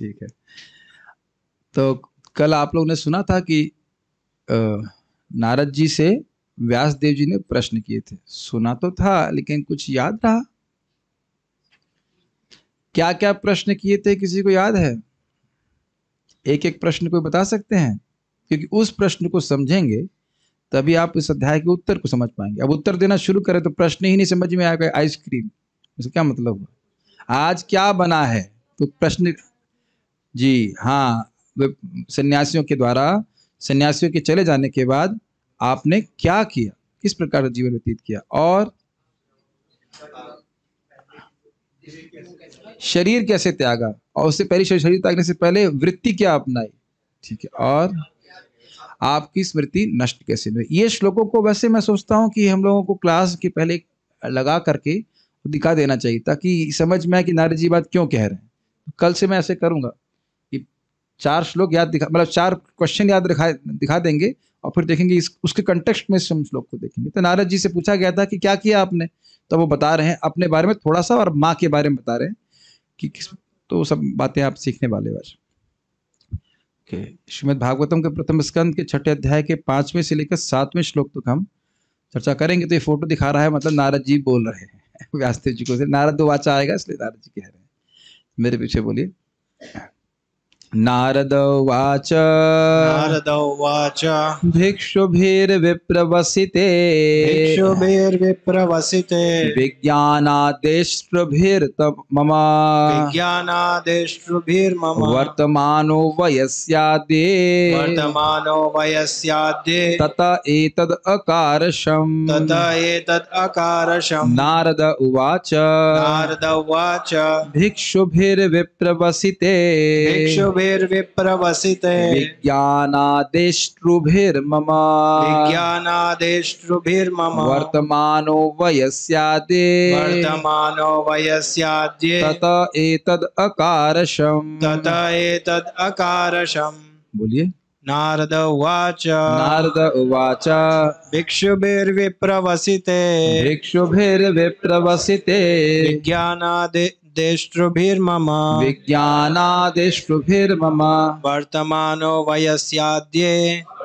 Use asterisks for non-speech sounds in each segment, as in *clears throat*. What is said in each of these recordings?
ठीक है तो कल आप लोगों ने सुना था कि नारद जी से व्यास देव जी ने प्रश्न किए थे सुना तो था लेकिन कुछ याद रहा क्या क्या प्रश्न किए थे किसी को याद है एक एक प्रश्न को बता सकते हैं क्योंकि उस प्रश्न को समझेंगे तभी आप इस अध्याय के उत्तर को समझ पाएंगे अब उत्तर देना शुरू करें तो प्रश्न ही नहीं समझ में आएगा आइसक्रीम इसका क्या मतलब हुआ आज क्या बना है तो प्रश्न जी हाँ सन्यासियों के द्वारा सन्यासियों के चले जाने के बाद आपने क्या किया किस प्रकार का जीवन व्यतीत किया और शरीर कैसे त्यागा और उससे पहले शरीर त्यागने से पहले वृत्ति क्या अपनाई ठीक है और आपकी स्मृति नष्ट कैसे ये श्लोकों को वैसे मैं सोचता हूँ कि हम लोगों को क्लास के पहले लगा करके दिखा देना चाहिए ताकि समझ में आए कि नारी जी बात क्यों कह रहे हैं कल से मैं ऐसे करूंगा चार श्लोक याद दिखा मतलब चार क्वेश्चन याद दिखा दिखा देंगे और फिर देखेंगे इस उसके कंटेक्स्ट में इस श्लोक को देखेंगे तो नारद जी से पूछा गया था कि क्या किया आपने तो वो बता रहे हैं अपने बारे में थोड़ा सा और माँ के बारे में बता रहे हैं कि किस तो सब बातें आप सीखने वाले आज ओके श्रीमद भागवतम के प्रथम स्कंद के छठे अध्याय के पांचवें से लेकर सातवें श्लोक तक हम चर्चा करेंगे तो ये फोटो दिखा रहा है मतलब नारद जी बोल रहे हैं *laughs* व्यास्तव जी को नारद दो वाचा आएगा इसलिए नारद जी कह रहे हैं मेरे पीछे बोलिए नारद उवाच नारद उवाच भिक्षुभिर्विप्रवसिते भिक्षुभिर्विप्रवसिते विज्ञानादेष्टभिर्त मम विज्ञानादेष्टभिर्मम वर्तमानो वयस्यादे वर्तमानो वयस्यादे तत एतद् अकारशम् तत एतद् अकारशम् नारद उवाच नारद उवाच भिक्षुभिर्विप्रवसिते भिक्षु विप्रवसित विप्रवसिते विज्ञानादेष्टृभिर्मम विज्ञानादेष्टृभिर्मम वर्तमानो वयस्यादे वर्तमानो वयस्याद्ये तत एतद् अकारशम् तत एतद् अकारशम् बोलिए नारद उवाच नारद उवाच भिक्षुभिर्विप्रवसिते भिक्षुभिर्विप्रवसिते विज्ञानादे विज्ञानादिष्टुभिर्मम विज्ञानादिष्टुभिर्मम वर्तमानो वयस्याद्ये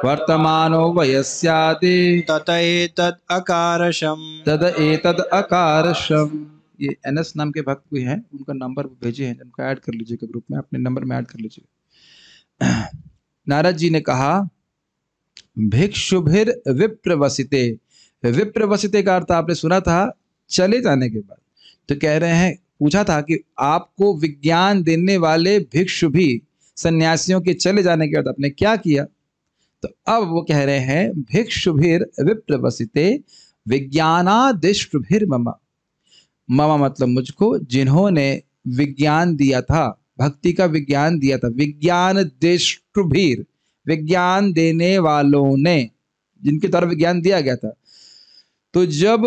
वर्तमानो वयस्यादि तत एतद अकारशम तद एतद अकारशम ये एन एस नाम के भक्त भी हैं उनका नंबर भेजे हैं उनका ऐड कर लीजिएगा ग्रुप में अपने नंबर में ऐड कर लीजिएगा *clears throat* नारद जी ने कहा भिक्षुभिर विप्रवसिते विप्रवसिते का अर्थ आपने सुना था चले जाने के बाद तो कह रहे हैं पूछा था कि आपको विज्ञान देने वाले भिक्षु भी सन्यासियों के चले जाने के बाद आपने क्या किया तो अब वो कह रहे हैं भिक्षु भीर विप्रवसित विज्ञानादिष्टुभिर ममा ममा मतलब मुझको जिन्होंने विज्ञान दिया था भक्ति का विज्ञान दिया था विज्ञान दिष्टुभिर विज्ञान देने वालों ने जिनके द्वारा विज्ञान दिया गया था तो जब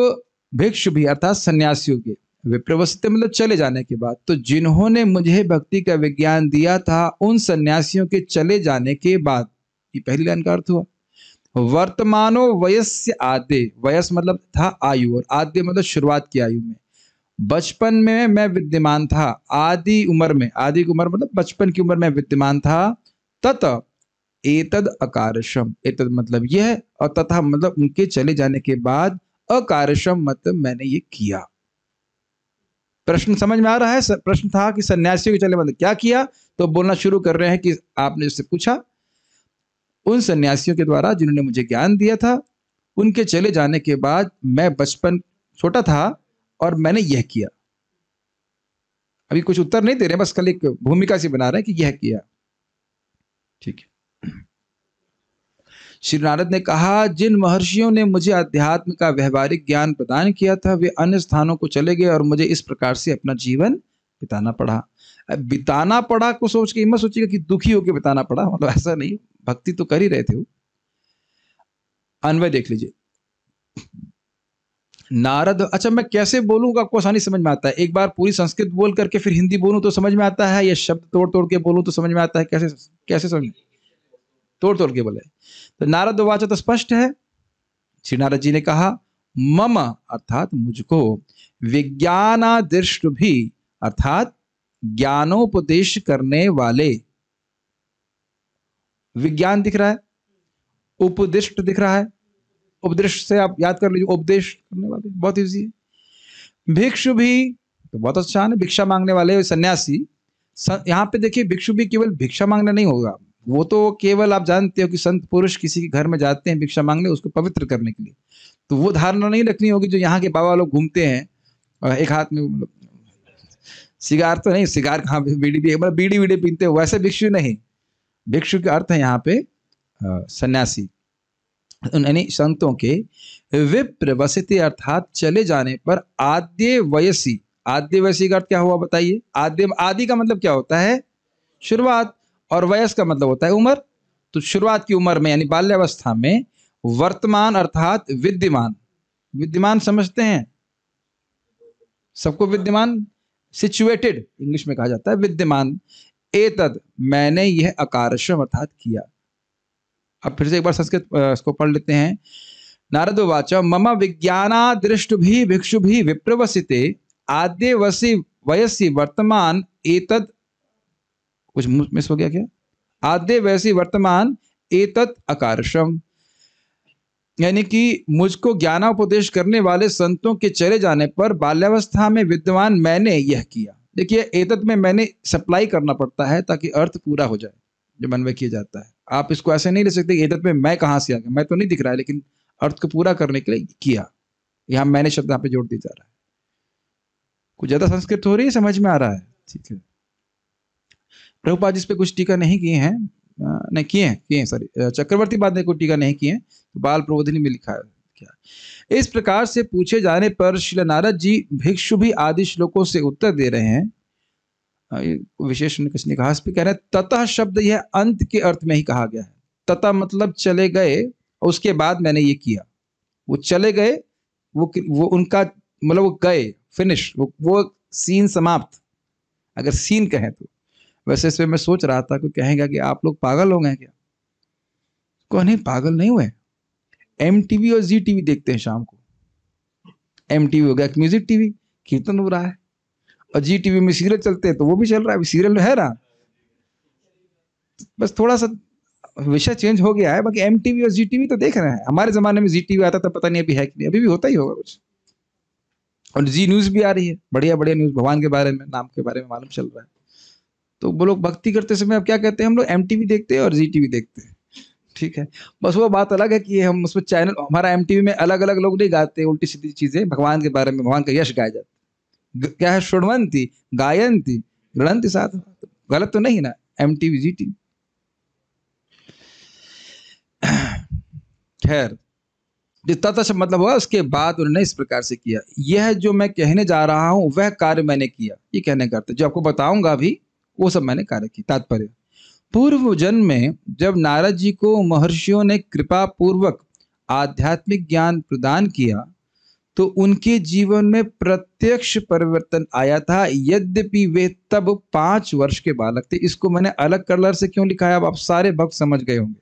भिक्षु भी अर्थात सन्यासियों के विप्रवस्थित मतलब चले जाने के बाद तो जिन्होंने मुझे भक्ति का विज्ञान दिया था उन सन्यासियों के चले जाने के बाद ये पहली लाइन का अर्थ हुआ वर्तमानो वयस्य आद्य वयस मतलब था आयु और आद्य मतलब शुरुआत की आयु में बचपन में मैं विद्यमान था आदि उम्र में आदि की उम्र मतलब बचपन की उम्र में विद्यमान था तत एतद अकारषम एतद मतलब यह और तथा मतलब उनके चले जाने के बाद अकारषम मतलब मैंने ये किया प्रश्न समझ में आ रहा है प्रश्न था कि सन्यासियों के चले बंद क्या किया तो बोलना शुरू कर रहे हैं कि आपने उससे पूछा उन सन्यासियों के द्वारा जिन्होंने मुझे ज्ञान दिया था उनके चले जाने के बाद मैं बचपन छोटा था और मैंने यह किया अभी कुछ उत्तर नहीं दे रहे बस कल एक भूमिका सी बना रहे हैं कि यह किया ठीक है श्री नारद ने कहा जिन महर्षियों ने मुझे अध्यात्म का व्यवहारिक ज्ञान प्रदान किया था वे अन्य स्थानों को चले गए और मुझे इस प्रकार से अपना जीवन बिताना पड़ा बिताना पड़ा को सोच के मत सोचिएगा कि दुखी होकर बिताना पड़ा मतलब ऐसा नहीं भक्ति तो कर ही रहे थे वो अन्वय देख लीजिए नारद अच्छा मैं कैसे बोलूंगा आपको आसानी समझ में आता है एक बार पूरी संस्कृत बोल करके फिर हिंदी बोलूं तो समझ में आता है या शब्द तोड़ तोड़ के बोलूं तो समझ में आता है कैसे कैसे समझ तोड़ तोड़ के बोले तो नारद वाचा तो स्पष्ट है श्री नारद जी ने कहा मम अर्थात मुझको विज्ञानादृष्ट भी अर्थात ज्ञानोपदेश करने वाले विज्ञान दिख रहा है उपदिष्ट दिख रहा है उपदृष्ट से आप याद कर लीजिए उपदेश करने वाले बहुत ईजी है भिक्षु भी तो बहुत अच्छा है भिक्षा मांगने वाले सन्यासी यहां पे देखिए भिक्षु भी केवल भिक्षा मांगना नहीं होगा वो तो केवल आप जानते हो कि संत पुरुष किसी के घर में जाते हैं भिक्षा मांगने उसको पवित्र करने के लिए तो वो धारणा नहीं रखनी होगी जो यहाँ के बाबा लोग घूमते हैं एक हाथ में मतलब सिगार तो नहीं सिगार कहाँ बीड़ी भी मतलब बीड़ी वीडी पीते हो वैसे भिक्षु नहीं भिक्षु का अर्थ है यहाँ पे सन्यासी यानी संतों के विप्र वसित अर्थात चले जाने पर आद्य वयसी आद्य वयसी का अर्थ क्या हुआ बताइए आद्य आदि का मतलब क्या होता है शुरुआत और वयस का मतलब होता है उम्र तो शुरुआत की उम्र में यानी बाल्यावस्था में वर्तमान अर्थात विद्यमान विद्यमान समझते हैं सबको विद्यमान सिचुएटेड इंग्लिश में कहा जाता है विद्यमान एतद मैंने यह अकारश्रम अर्थात किया अब फिर से एक बार संस्कृत इसको पढ़ लेते हैं नारद वाच मम विज्ञानादृष्ट भी भिक्षु भी आद्य वसी वयसी वर्तमान एतद कुछ मिस हो गया क्या आद्य वैसी वर्तमान एतत अकारशम यानी कि मुझको ज्ञानोपदेश करने वाले संतों के चले जाने पर बाल्यावस्था में विद्वान मैंने यह किया देखिए एतत में मैंने सप्लाई करना पड़ता है ताकि अर्थ पूरा हो जाए जो मन में किया जाता है आप इसको ऐसे नहीं ले सकते एतत में मैं कहाँ से आ गया मैं तो नहीं दिख रहा है लेकिन अर्थ को पूरा करने के लिए किया यहाँ मैंने शब्द यहाँ पे जोड़ दिया जा रहा है कुछ ज्यादा संस्कृत हो रही है समझ में आ रहा है ठीक है प्रभुपाद जिस पे कुछ टीका नहीं किए हैं नहीं किए हैं किए सॉरी चक्रवर्ती बाद ने कोई टीका नहीं किए हैं तो बाल प्रबोधिनी में लिखा है क्या इस प्रकार से पूछे जाने पर शिला नारद जी भिक्षु भी आदि श्लोकों से उत्तर दे रहे हैं विशेष उन्हें कहा इस पर कह रहे हैं ततः शब्द यह अंत के अर्थ में ही कहा गया है तथा मतलब चले गए और उसके बाद मैंने ये किया वो चले गए वो वो उनका मतलब वो गए फिनिश वो वो सीन समाप्त अगर सीन कहें तो वैसे इसमें मैं सोच रहा था कोई कहेगा कि आप लोग पागल हो गए क्या कह नहीं पागल नहीं हुए एम टीवी और जी टीवी देखते हैं शाम को एम टीवी हो गया म्यूजिक टीवी कीर्तन हो रहा है और जी टीवी में सीरियल चलते हैं तो वो भी चल रहा है सीरियल है ना बस थोड़ा सा विषय चेंज हो गया है बाकी एम टीवी और जी टीवी तो देख रहे हैं हमारे जमाने में जी टीवी आता था पता नहीं अभी है कि नहीं अभी भी होता ही होगा कुछ और जी न्यूज भी आ रही है बढ़िया बढ़िया न्यूज भगवान के बारे में नाम के बारे में मालूम चल रहा है तो वो लोग भक्ति करते समय अब क्या कहते हैं हम लोग एम देखते हैं और जी टी देखते हैं ठीक है बस वो बात अलग है कि हम उसमें चैनल हमारा एम में अलग अलग लोग नहीं गाते उल्टी सीधी चीज़ें भगवान के बारे में भगवान का यश गाया जाता क्या है श्रृणवंती गायंती गणंती साथ गलत तो नहीं ना M T V G T खैर ततश मतलब हुआ उसके बाद उन्होंने इस प्रकार से किया यह जो मैं कहने जा रहा हूं वह कार्य मैंने किया ये कहने करते जो आपको बताऊंगा अभी वो सब मैंने कार्य की तात्पर्य पूर्व जन्म में जब नारद जी को महर्षियों ने कृपा पूर्वक आध्यात्मिक ज्ञान प्रदान किया तो उनके जीवन में प्रत्यक्ष परिवर्तन आया था यद्यपि वे तब पांच वर्ष के बालक थे इसको मैंने अलग कलर से क्यों लिखा है अब आप सारे भक्त समझ गए होंगे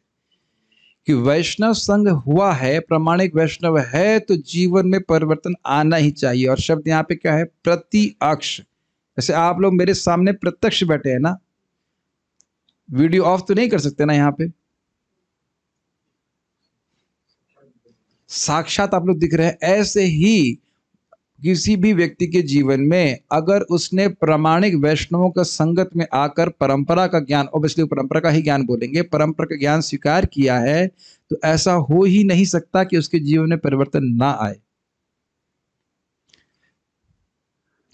कि वैष्णव संघ हुआ है प्रमाणिक वैष्णव है तो जीवन में परिवर्तन आना ही चाहिए और शब्द यहाँ पे क्या है प्रति अक्ष जैसे आप लोग मेरे सामने प्रत्यक्ष बैठे हैं ना वीडियो ऑफ तो नहीं कर सकते ना यहाँ पे साक्षात आप लोग दिख रहे हैं ऐसे ही किसी भी व्यक्ति के जीवन में अगर उसने प्रामाणिक वैष्णवों का संगत में आकर परंपरा का ज्ञान ऑब्वियसली परंपरा का ही ज्ञान बोलेंगे परंपरा का ज्ञान स्वीकार किया है तो ऐसा हो ही नहीं सकता कि उसके जीवन में परिवर्तन ना आए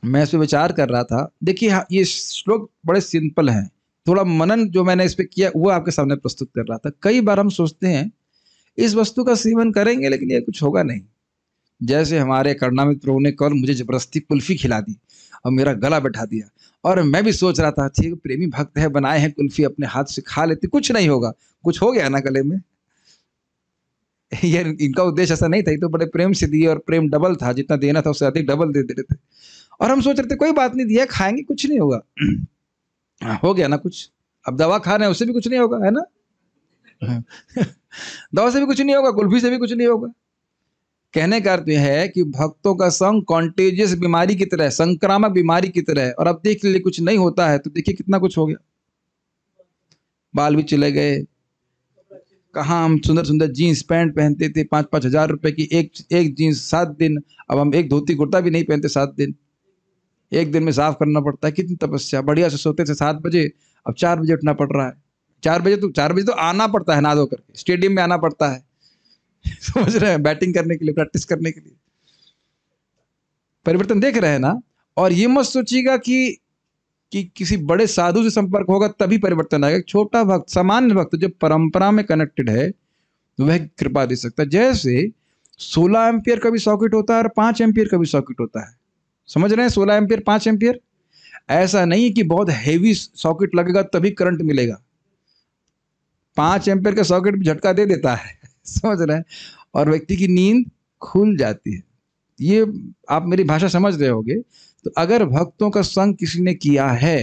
मैं इस पर विचार कर रहा था देखिए हाँ, ये श्लोक बड़े सिंपल हैं थोड़ा मनन जो मैंने इस पर किया वो आपके सामने प्रस्तुत कर रहा था कई बार हम सोचते हैं इस वस्तु का सेवन करेंगे लेकिन ये कुछ होगा नहीं जैसे हमारे करुणामित प्रभु ने कल मुझे जबरदस्ती कुल्फी खिला दी और मेरा गला बैठा दिया और मैं भी सोच रहा था ठीक प्रेमी भक्त है बनाए हैं कुल्फी अपने हाथ से खा लेते कुछ नहीं होगा कुछ हो गया ना गले में *laughs* ये इनका उद्देश्य ऐसा नहीं था ये तो बड़े प्रेम से दिए और प्रेम डबल था जितना देना था उससे अधिक डबल दे दे रहे थे और हम सोच रहे थे कोई बात नहीं दिया खाएंगे कुछ नहीं होगा हाँ, हो गया ना कुछ अब दवा खा रहे हैं उससे भी कुछ नहीं होगा है ना *laughs* दवा से भी कुछ नहीं होगा कुल्फी से भी कुछ नहीं होगा कहने का अर्थ यह है कि भक्तों का संग कॉन्टेजियस बीमारी की तरह संक्रामक बीमारी की तरह है और अब देख लिए कुछ नहीं होता है तो देखिए कितना कुछ हो गया बाल भी चले गए कहाँ हम सुंदर सुंदर जीन्स पैंट पहनते थे पाँच पाँच हजार रुपए की एक एक जीन्स सात दिन अब हम एक धोती कुर्ता भी नहीं पहनते सात दिन एक दिन में साफ करना पड़ता है कितनी तपस्या बढ़िया से सोते थे सात बजे अब चार बजे उठना पड़ रहा है चार बजे तो चार बजे तो आना पड़ता है ना धोकर स्टेडियम में आना पड़ता है *laughs* समझ रहे हैं बैटिंग करने के लिए प्रैक्टिस करने के लिए परिवर्तन देख रहे हैं ना और ये मत सोचिएगा कि कि किसी बड़े साधु से संपर्क होगा तभी परिवर्तन आएगा छोटा भक्त सामान्य भक्त जो परंपरा में कनेक्टेड है वह कृपा दे सकता है जैसे सोलह एम्पियर का भी सॉकेट होता है और पांच एम्पियर का भी सॉकेट होता है समझ रहे हैं सोलह एम्पियर पांच एम्पियर ऐसा नहीं कि बहुत हेवी सॉकेट लगेगा तभी करंट मिलेगा पांच एम्पियर का सॉकेट भी झटका दे देता है *laughs* समझ रहे हैं और व्यक्ति की नींद खुल जाती है ये आप मेरी भाषा समझ रहे होगे तो अगर भक्तों का संग किसी ने किया है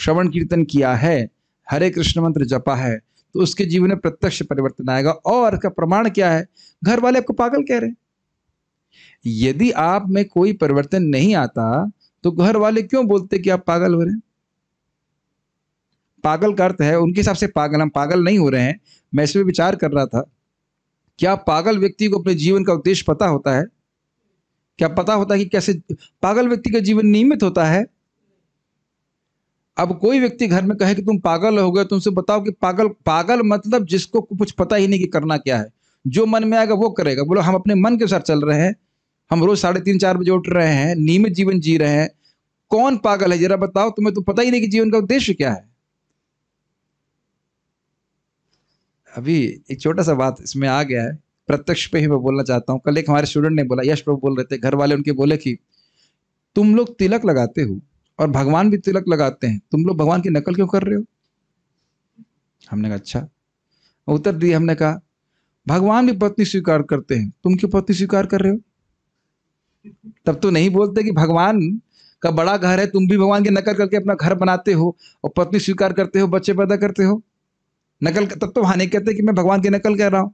श्रवण कीर्तन किया है हरे कृष्ण मंत्र जपा है तो उसके जीवन में प्रत्यक्ष परिवर्तन आएगा और का प्रमाण क्या है घर वाले आपको पागल कह रहे हैं यदि आप में कोई परिवर्तन नहीं आता तो घर वाले क्यों बोलते कि आप पागल हो रहे हैं पागल का अर्थ है उनके हिसाब से पागल हम पागल नहीं हो रहे हैं मैं इसमें विचार कर रहा था क्या पागल व्यक्ति को अपने जीवन का उद्देश्य पता होता है क्या पता होता है कि कैसे पागल व्यक्ति का जीवन नियमित होता है अब कोई व्यक्ति घर में कहे कि तुम पागल हो गए तुमसे बताओ कि पागल पागल मतलब जिसको कुछ पता ही नहीं कि करना क्या है जो मन में आएगा वो करेगा बोलो हम अपने मन के अनुसार चल रहे हैं हम रोज साढ़े तीन चार बजे उठ रहे हैं नियमित जीवन जी रहे हैं कौन पागल है जरा बताओ तुम्हें तो पता ही नहीं कि जीवन का उद्देश्य क्या है अभी एक छोटा सा बात इसमें आ गया है प्रत्यक्ष पे ही मैं बोलना चाहता हूँ कल एक हमारे स्टूडेंट ने बोला यश प्रभु बोल रहे थे घर वाले उनके बोले कि तुम लोग तिलक लगाते हो और भगवान भी तिलक लगाते हैं तुम लोग भगवान की नकल क्यों कर रहे हो हमने कहा अच्छा उत्तर दिए हमने कहा भगवान भी पत्नी स्वीकार करते हैं तुम क्यों पत्नी स्वीकार कर रहे हो तब तो नहीं बोलते कि भगवान का बड़ा घर है तुम भी भगवान की नकल करके अपना घर बनाते हो और पत्नी स्वीकार करते हो बच्चे पैदा करते हो नकल तब तो वहां नहीं कहते कि मैं भगवान की नकल कर रहा हूं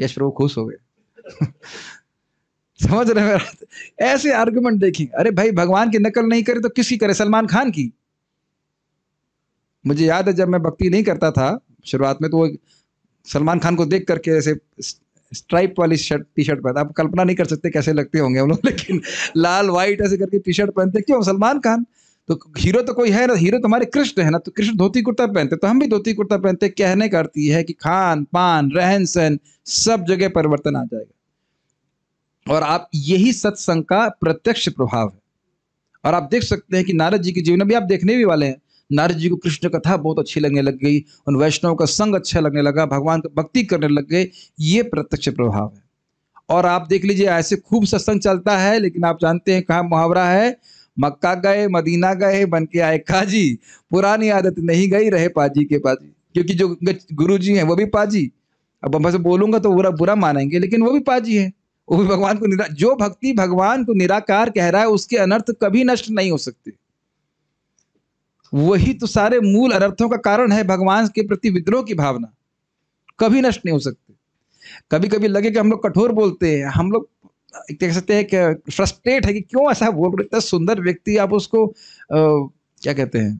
यश प्रभु खुश हो गए *laughs* समझ रहे हैं ऐसे आर्गुमेंट देखिए अरे भाई भगवान की नकल नहीं करे तो किसकी करे सलमान खान की मुझे याद है जब मैं भक्ति नहीं करता था शुरुआत में तो वो सलमान खान को देख करके ऐसे स्ट्राइप वाली शर्ट टी शर्ट पहनता आप कल्पना नहीं कर सकते कैसे लगते होंगे हम लोग *laughs* लेकिन लाल व्हाइट ऐसे करके टी शर्ट पहनते क्यों सलमान खान तो हीरो तो कोई है ना हीरो तो हमारे कृष्ण है ना तो कृष्ण धोती कुर्ता पहनते तो हम भी धोती कुर्ता पहनते कहने करती है कि खान पान रहन सहन सब जगह परिवर्तन आ जाएगा और आप यही सत्संग का प्रत्यक्ष प्रभाव है और आप देख सकते हैं कि नारद जी के जीवन में भी आप देखने भी वाले हैं नारद जी को कृष्ण कथा बहुत अच्छी लगने लग गई उन वैष्णव का संग अच्छा लगने लगा भगवान का भक्ति करने लग गए ये प्रत्यक्ष प्रभाव है और आप देख लीजिए ऐसे खूब सत्संग चलता है लेकिन आप जानते हैं कहाँ मुहावरा है मक्का गए मदीना गए बन के आए खाजी पुरानी आदत नहीं गई रहे पाजी के पाजी क्योंकि जो गुरु जी हैं वो भी पाजी अब हम बोलूंगा तो बुरा बुरा मानेंगे लेकिन वो भी पाजी है वो भी भगवान को निरा जो भक्ति भगवान को निराकार कह रहा है उसके अनर्थ कभी नष्ट नहीं हो सकते वही तो सारे मूल अनर्थों का कारण है भगवान के प्रति विद्रोह की भावना कभी नष्ट नहीं हो सकती कभी कभी लगे कि हम लोग कठोर बोलते हैं हम लोग कह सकते हैं कि फ्रस्ट्रेट है कि क्यों ऐसा बोल रहे इतना सुंदर व्यक्ति आप उसको आ, क्या कहते हैं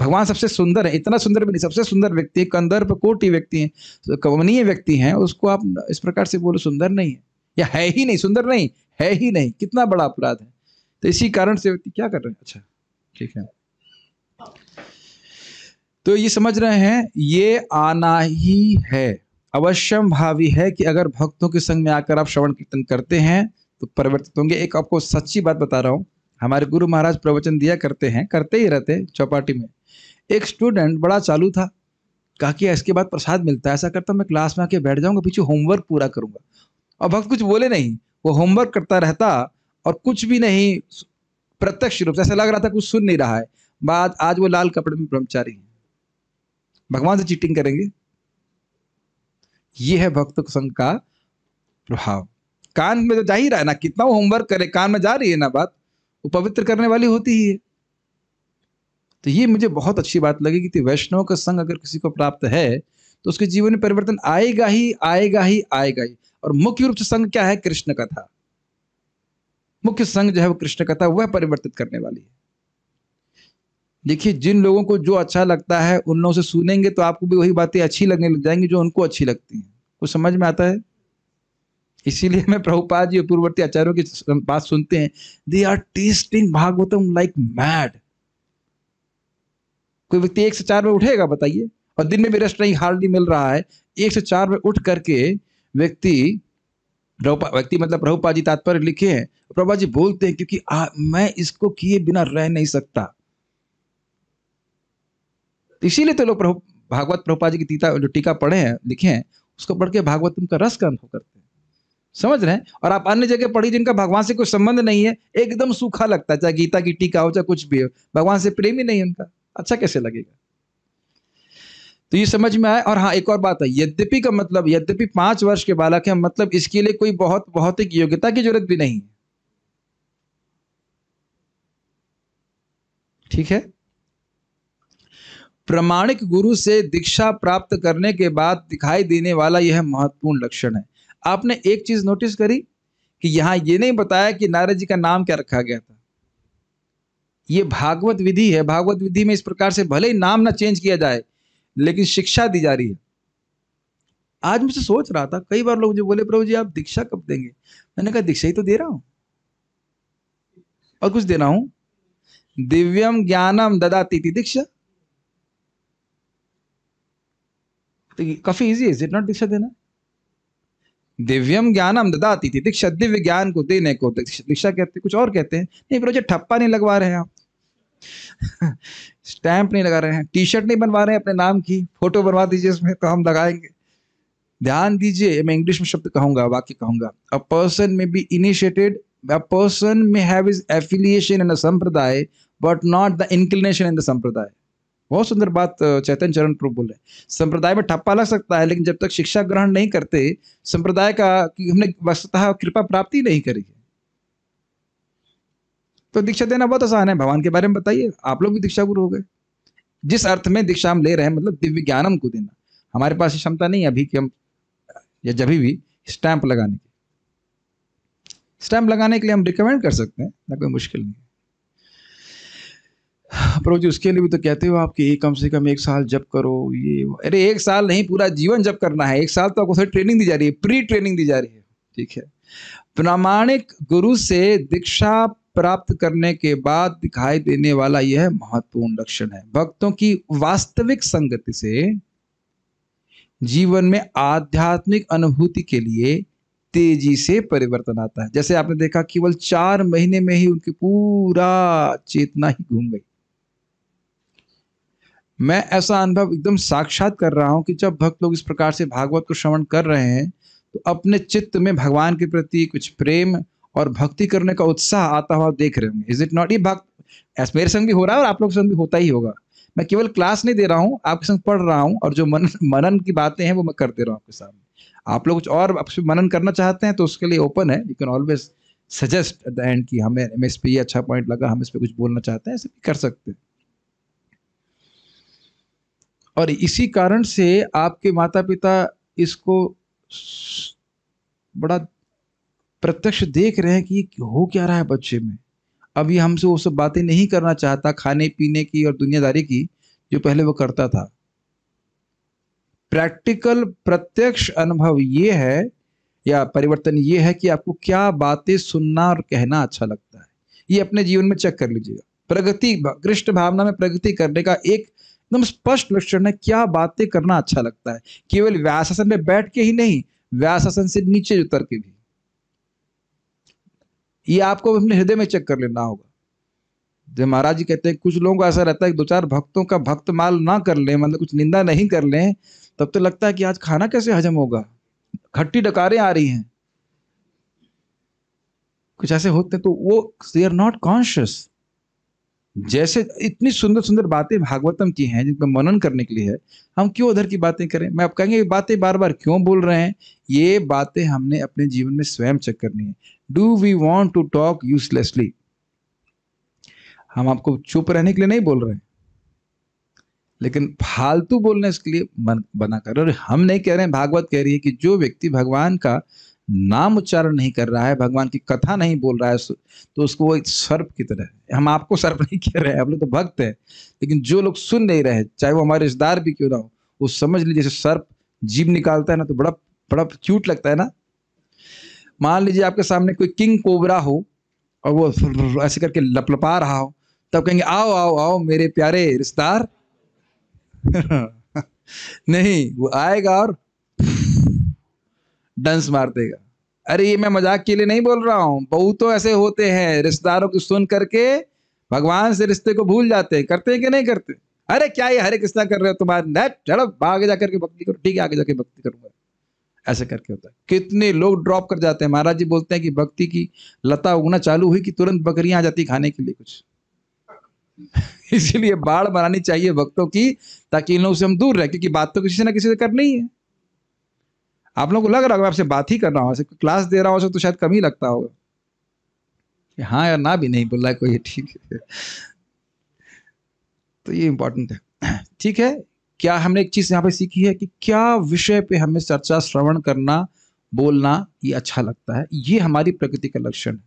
भगवान सबसे सुंदर है इतना सुंदर भी नहीं सबसे सुंदर व्यक्ति है कंदर्प कोटि व्यक्ति है तो कमनीय व्यक्ति हैं उसको आप इस प्रकार से बोलो सुंदर नहीं है या है ही नहीं सुंदर नहीं है ही नहीं कितना बड़ा अपराध है तो इसी कारण से व्यक्ति क्या कर रहे हैं अच्छा ठीक है तो ये समझ रहे हैं ये आना ही है अवश्यम भावी है कि अगर भक्तों के संग में आकर आप श्रवण कीर्तन करते हैं तो परिवर्तित होंगे एक आपको सच्ची बात बता रहा हूं हमारे गुरु महाराज प्रवचन दिया करते हैं करते ही रहते चौपाटी में एक स्टूडेंट बड़ा चालू था कहा कि इसके बाद प्रसाद मिलता है ऐसा करता मैं क्लास में आके बैठ जाऊंगा पीछे होमवर्क पूरा करूंगा और भक्त कुछ बोले नहीं वो होमवर्क करता रहता और कुछ भी नहीं प्रत्यक्ष रूप से ऐसा लग रहा था कुछ सुन नहीं रहा है बाद आज वो लाल कपड़े में ब्रह्मचारी है भगवान से चीटिंग करेंगे ये है भक्त संघ का प्रभाव कान में तो जा ही रहा है ना कितना होमवर्क करे कान में जा रही है ना बात वो पवित्र करने वाली होती ही है तो ये मुझे बहुत अच्छी बात लगी कि वैष्णव का संग अगर किसी को प्राप्त है तो उसके जीवन में परिवर्तन आएगा ही आएगा ही आएगा ही और मुख्य रूप से संग क्या है कृष्ण कथा मुख्य संग जो है वो कृष्ण कथा वह परिवर्तित करने वाली है देखिए जिन लोगों को जो अच्छा लगता है उन लोगों से सुनेंगे तो आपको भी वही बातें अच्छी लगने लग जाएंगी जो उनको अच्छी लगती हैं कुछ समझ में आता है इसीलिए मैं प्रभुपाद जी पूर्ववर्ती आचार्यों की बात सुनते हैं they are testing Bhagavatam like mad कोई व्यक्ति एक से चार में उठेगा बताइए और दिन में भी रेस्ट नहीं हार्डली मिल रहा है एक से चार में उठ करके व्यक्ति व्यक्ति मतलब प्रभुपा जी तात्पर्य लिखे हैं प्रभा जी बोलते हैं क्योंकि आ, मैं इसको किए बिना रह नहीं सकता तो इसीलिए तो लोग प्रभु भागवत प्रभुपा जी की टीका जो टीका पढ़े हैं लिखे हैं उसको पढ़ के भागवत उनका रस का अनुभव करते हैं समझ रहे हैं और आप अन्य जगह पढ़ी जिनका भगवान से कोई संबंध नहीं है एकदम सूखा लगता है चाहे गीता की टीका हो चाहे कुछ भी हो भगवान से प्रेम ही नहीं उनका अच्छा कैसे लगेगा तो ये समझ में आए और हाँ एक और बात है यद्यपि का मतलब यद्यपि पांच वर्ष के बालक है मतलब इसके लिए कोई बहुत भौतिक योग्यता की जरूरत भी नहीं है ठीक है प्रमाणिक गुरु से दीक्षा प्राप्त करने के बाद दिखाई देने वाला यह महत्वपूर्ण लक्षण है आपने एक चीज नोटिस करी कि यहां ये नहीं बताया कि नारद जी का नाम क्या रखा गया था यह भागवत विधि है भागवत विधि में इस प्रकार से भले ही नाम ना चेंज किया जाए लेकिन शिक्षा दी जा रही है आज मुझसे सोच रहा था कई बार लोग मुझे बोले प्रभु जी आप दीक्षा कब देंगे मैंने कहा दीक्षा ही तो दे रहा हूं और कुछ दे रहा हूं दिव्यम ज्ञानम ददाती थी दीक्षा तो काफी इजी है इट नॉट दीक्षा देना दिव्यम ज्ञानम ददाती थी दीक्षा दिव्य ज्ञान को देने को दीक्षा कहते कुछ और कहते हैं नहीं फिर ठप्पा नहीं लगवा रहे हैं आप स्टैंप *laughs* नहीं लगा रहे हैं टी शर्ट नहीं बनवा रहे हैं अपने नाम की फोटो बनवा दीजिए इसमें तो हम लगाएंगे ध्यान दीजिए मैं इंग्लिश में शब्द कहूंगा वाक्य कहूंगा a person may be initiated a person may have is affiliation in a संप्रदाय but not the inclination in the संप्रदाय बहुत सुंदर बात चैतन चरण प्रभु बोल रहे हैं संप्रदाय में ठप्पा लग सकता है लेकिन जब तक शिक्षा ग्रहण नहीं करते संप्रदाय का कि हमने वस्तुतः कृपा प्राप्ति नहीं करी है तो दीक्षा देना बहुत आसान है भगवान के बारे में बताइए आप लोग भी दीक्षा गुरु हो गए जिस अर्थ में दीक्षा हम ले रहे हैं मतलब दिव्य ज्ञानम को देना हमारे पास क्षमता नहीं है अभी कि हम या जब भी स्टैंप लगाने की स्टैंप लगाने के लिए हम रिकमेंड कर सकते हैं ना कोई मुश्किल नहीं प्रभु जी उसके लिए भी तो कहते हो आप कि कम से कम एक साल जब करो ये अरे एक साल नहीं पूरा जीवन जब करना है एक साल तो आपको ट्रेनिंग दी जा रही है प्री ट्रेनिंग दी जा रही है ठीक है प्रामाणिक गुरु से दीक्षा प्राप्त करने के बाद दिखाई देने वाला यह महत्वपूर्ण लक्षण है भक्तों की वास्तविक संगति से जीवन में आध्यात्मिक अनुभूति के लिए तेजी से परिवर्तन आता है जैसे आपने देखा केवल चार महीने में ही उनकी पूरा चेतना ही घूम गई मैं ऐसा अनुभव एकदम साक्षात कर रहा हूँ कि जब भक्त लोग इस प्रकार से भागवत को श्रवण कर रहे हैं तो अपने चित्त में भगवान के प्रति कुछ प्रेम और भक्ति करने का उत्साह आता हुआ देख रहे होंगे इज इट नॉट ई भक्त मेरे संग भी हो रहा है और आप लोग संग भी होता ही होगा मैं केवल क्लास नहीं दे रहा हूँ आपके संग पढ़ रहा हूँ और जो मन मनन की बातें हैं वो मैं कर दे रहा हूँ आपके सामने आप लोग कुछ और मनन करना चाहते हैं तो उसके लिए ओपन है you can always suggest at the end कि हमें हमें इस पर ये अच्छा पॉइंट लगा हम इस पर कुछ बोलना चाहते हैं ऐसे भी कर सकते हैं और इसी कारण से आपके माता पिता इसको बड़ा प्रत्यक्ष देख रहे हैं कि हो क्या रहा है बच्चे में अभी हमसे वो सब बातें नहीं करना चाहता खाने पीने की और दुनियादारी की जो पहले वो करता था प्रैक्टिकल प्रत्यक्ष अनुभव ये है या परिवर्तन ये है कि आपको क्या बातें सुनना और कहना अच्छा लगता है ये अपने जीवन में चेक कर लीजिएगा प्रगति कृष्ण भावना में प्रगति करने का एक एकदम स्पष्ट लक्षण है क्या बातें करना अच्छा लगता है केवल व्यासासन में बैठ के ही नहीं व्यासासन से नीचे उतर के भी ये आपको अपने हृदय में चेक कर लेना होगा जो महाराज जी कहते हैं कुछ लोगों को ऐसा रहता है दो चार भक्तों का भक्त माल ना कर ले मतलब कुछ निंदा नहीं कर ले तब तो लगता है कि आज खाना कैसे हजम होगा खट्टी डकारें आ रही हैं कुछ ऐसे होते हैं तो वो दे आर नॉट कॉन्शियस जैसे इतनी सुंदर सुंदर बातें भागवतम की हैं जिनका मनन करने के लिए है हम क्यों उधर की बातें करें मैं आप कहेंगे बातें बार बार क्यों बोल रहे हैं ये बातें हमने अपने जीवन में स्वयं चेक करनी है do we want to talk uselessly हम आपको चुप रहने के लिए नहीं बोल रहे हैं लेकिन फालतू बोलने इसके लिए मन बना कर और हम नहीं कह रहे हैं भागवत कह रही है कि जो व्यक्ति भगवान का नाम उच्चारण नहीं कर रहा है भगवान की कथा नहीं बोल रहा है तो उसको वो सर्प की तरह हम आपको सर्प नहीं कह रहे हैं हम लोग तो भक्त हैं लेकिन जो लोग सुन नहीं रहे चाहे वो हमारे रिश्तेदार भी क्यों ना हो वो समझ लीजिए जैसे सर्प जीव निकालता है ना तो बड़ा बड़ा क्यूट लगता है ना मान लीजिए आपके सामने कोई किंग कोबरा हो और वो ऐसे करके लपलपा रहा हो तब कहेंगे आओ आओ आओ मेरे प्यारे रिश्तेदार *laughs* नहीं वो आएगा और डंस मार देगा अरे ये मैं मजाक के लिए नहीं बोल रहा हूँ बहुत तो ऐसे होते हैं रिश्तेदारों को सुन करके भगवान से रिश्ते को भूल जाते हैं करते हैं कि नहीं करते अरे क्या ये हरे कृष्णा कर रहे हो तुम्हारे चलो आगे जाकर के भक्ति करो ठीक है आगे जाके भक्ति करूंगा ऐसे करके होता है कितने लोग ड्रॉप कर जाते हैं महाराज जी बोलते हैं कि भक्ति की लता उगना चालू हुई कि तुरंत बकरियां आ जाती खाने के लिए कुछ *laughs* इसीलिए बाढ़ बनानी चाहिए भक्तों की ताकि इन लोगों से हम दूर रहे क्योंकि बात तो किसी ना किसी से करनी है आप लोगों को लग रहा होगा आपसे बात ही कर रहा हूँ क्लास दे रहा हो तो शायद कम ही लगता होगा कि हाँ यार ना भी नहीं बोल रहा है कोई ठीक है तो ये इम्पोर्टेंट है ठीक है क्या हमने एक चीज़ यहाँ पे सीखी है कि क्या विषय पे हमें चर्चा श्रवण करना बोलना ये अच्छा लगता है ये हमारी प्रकृति का लक्षण है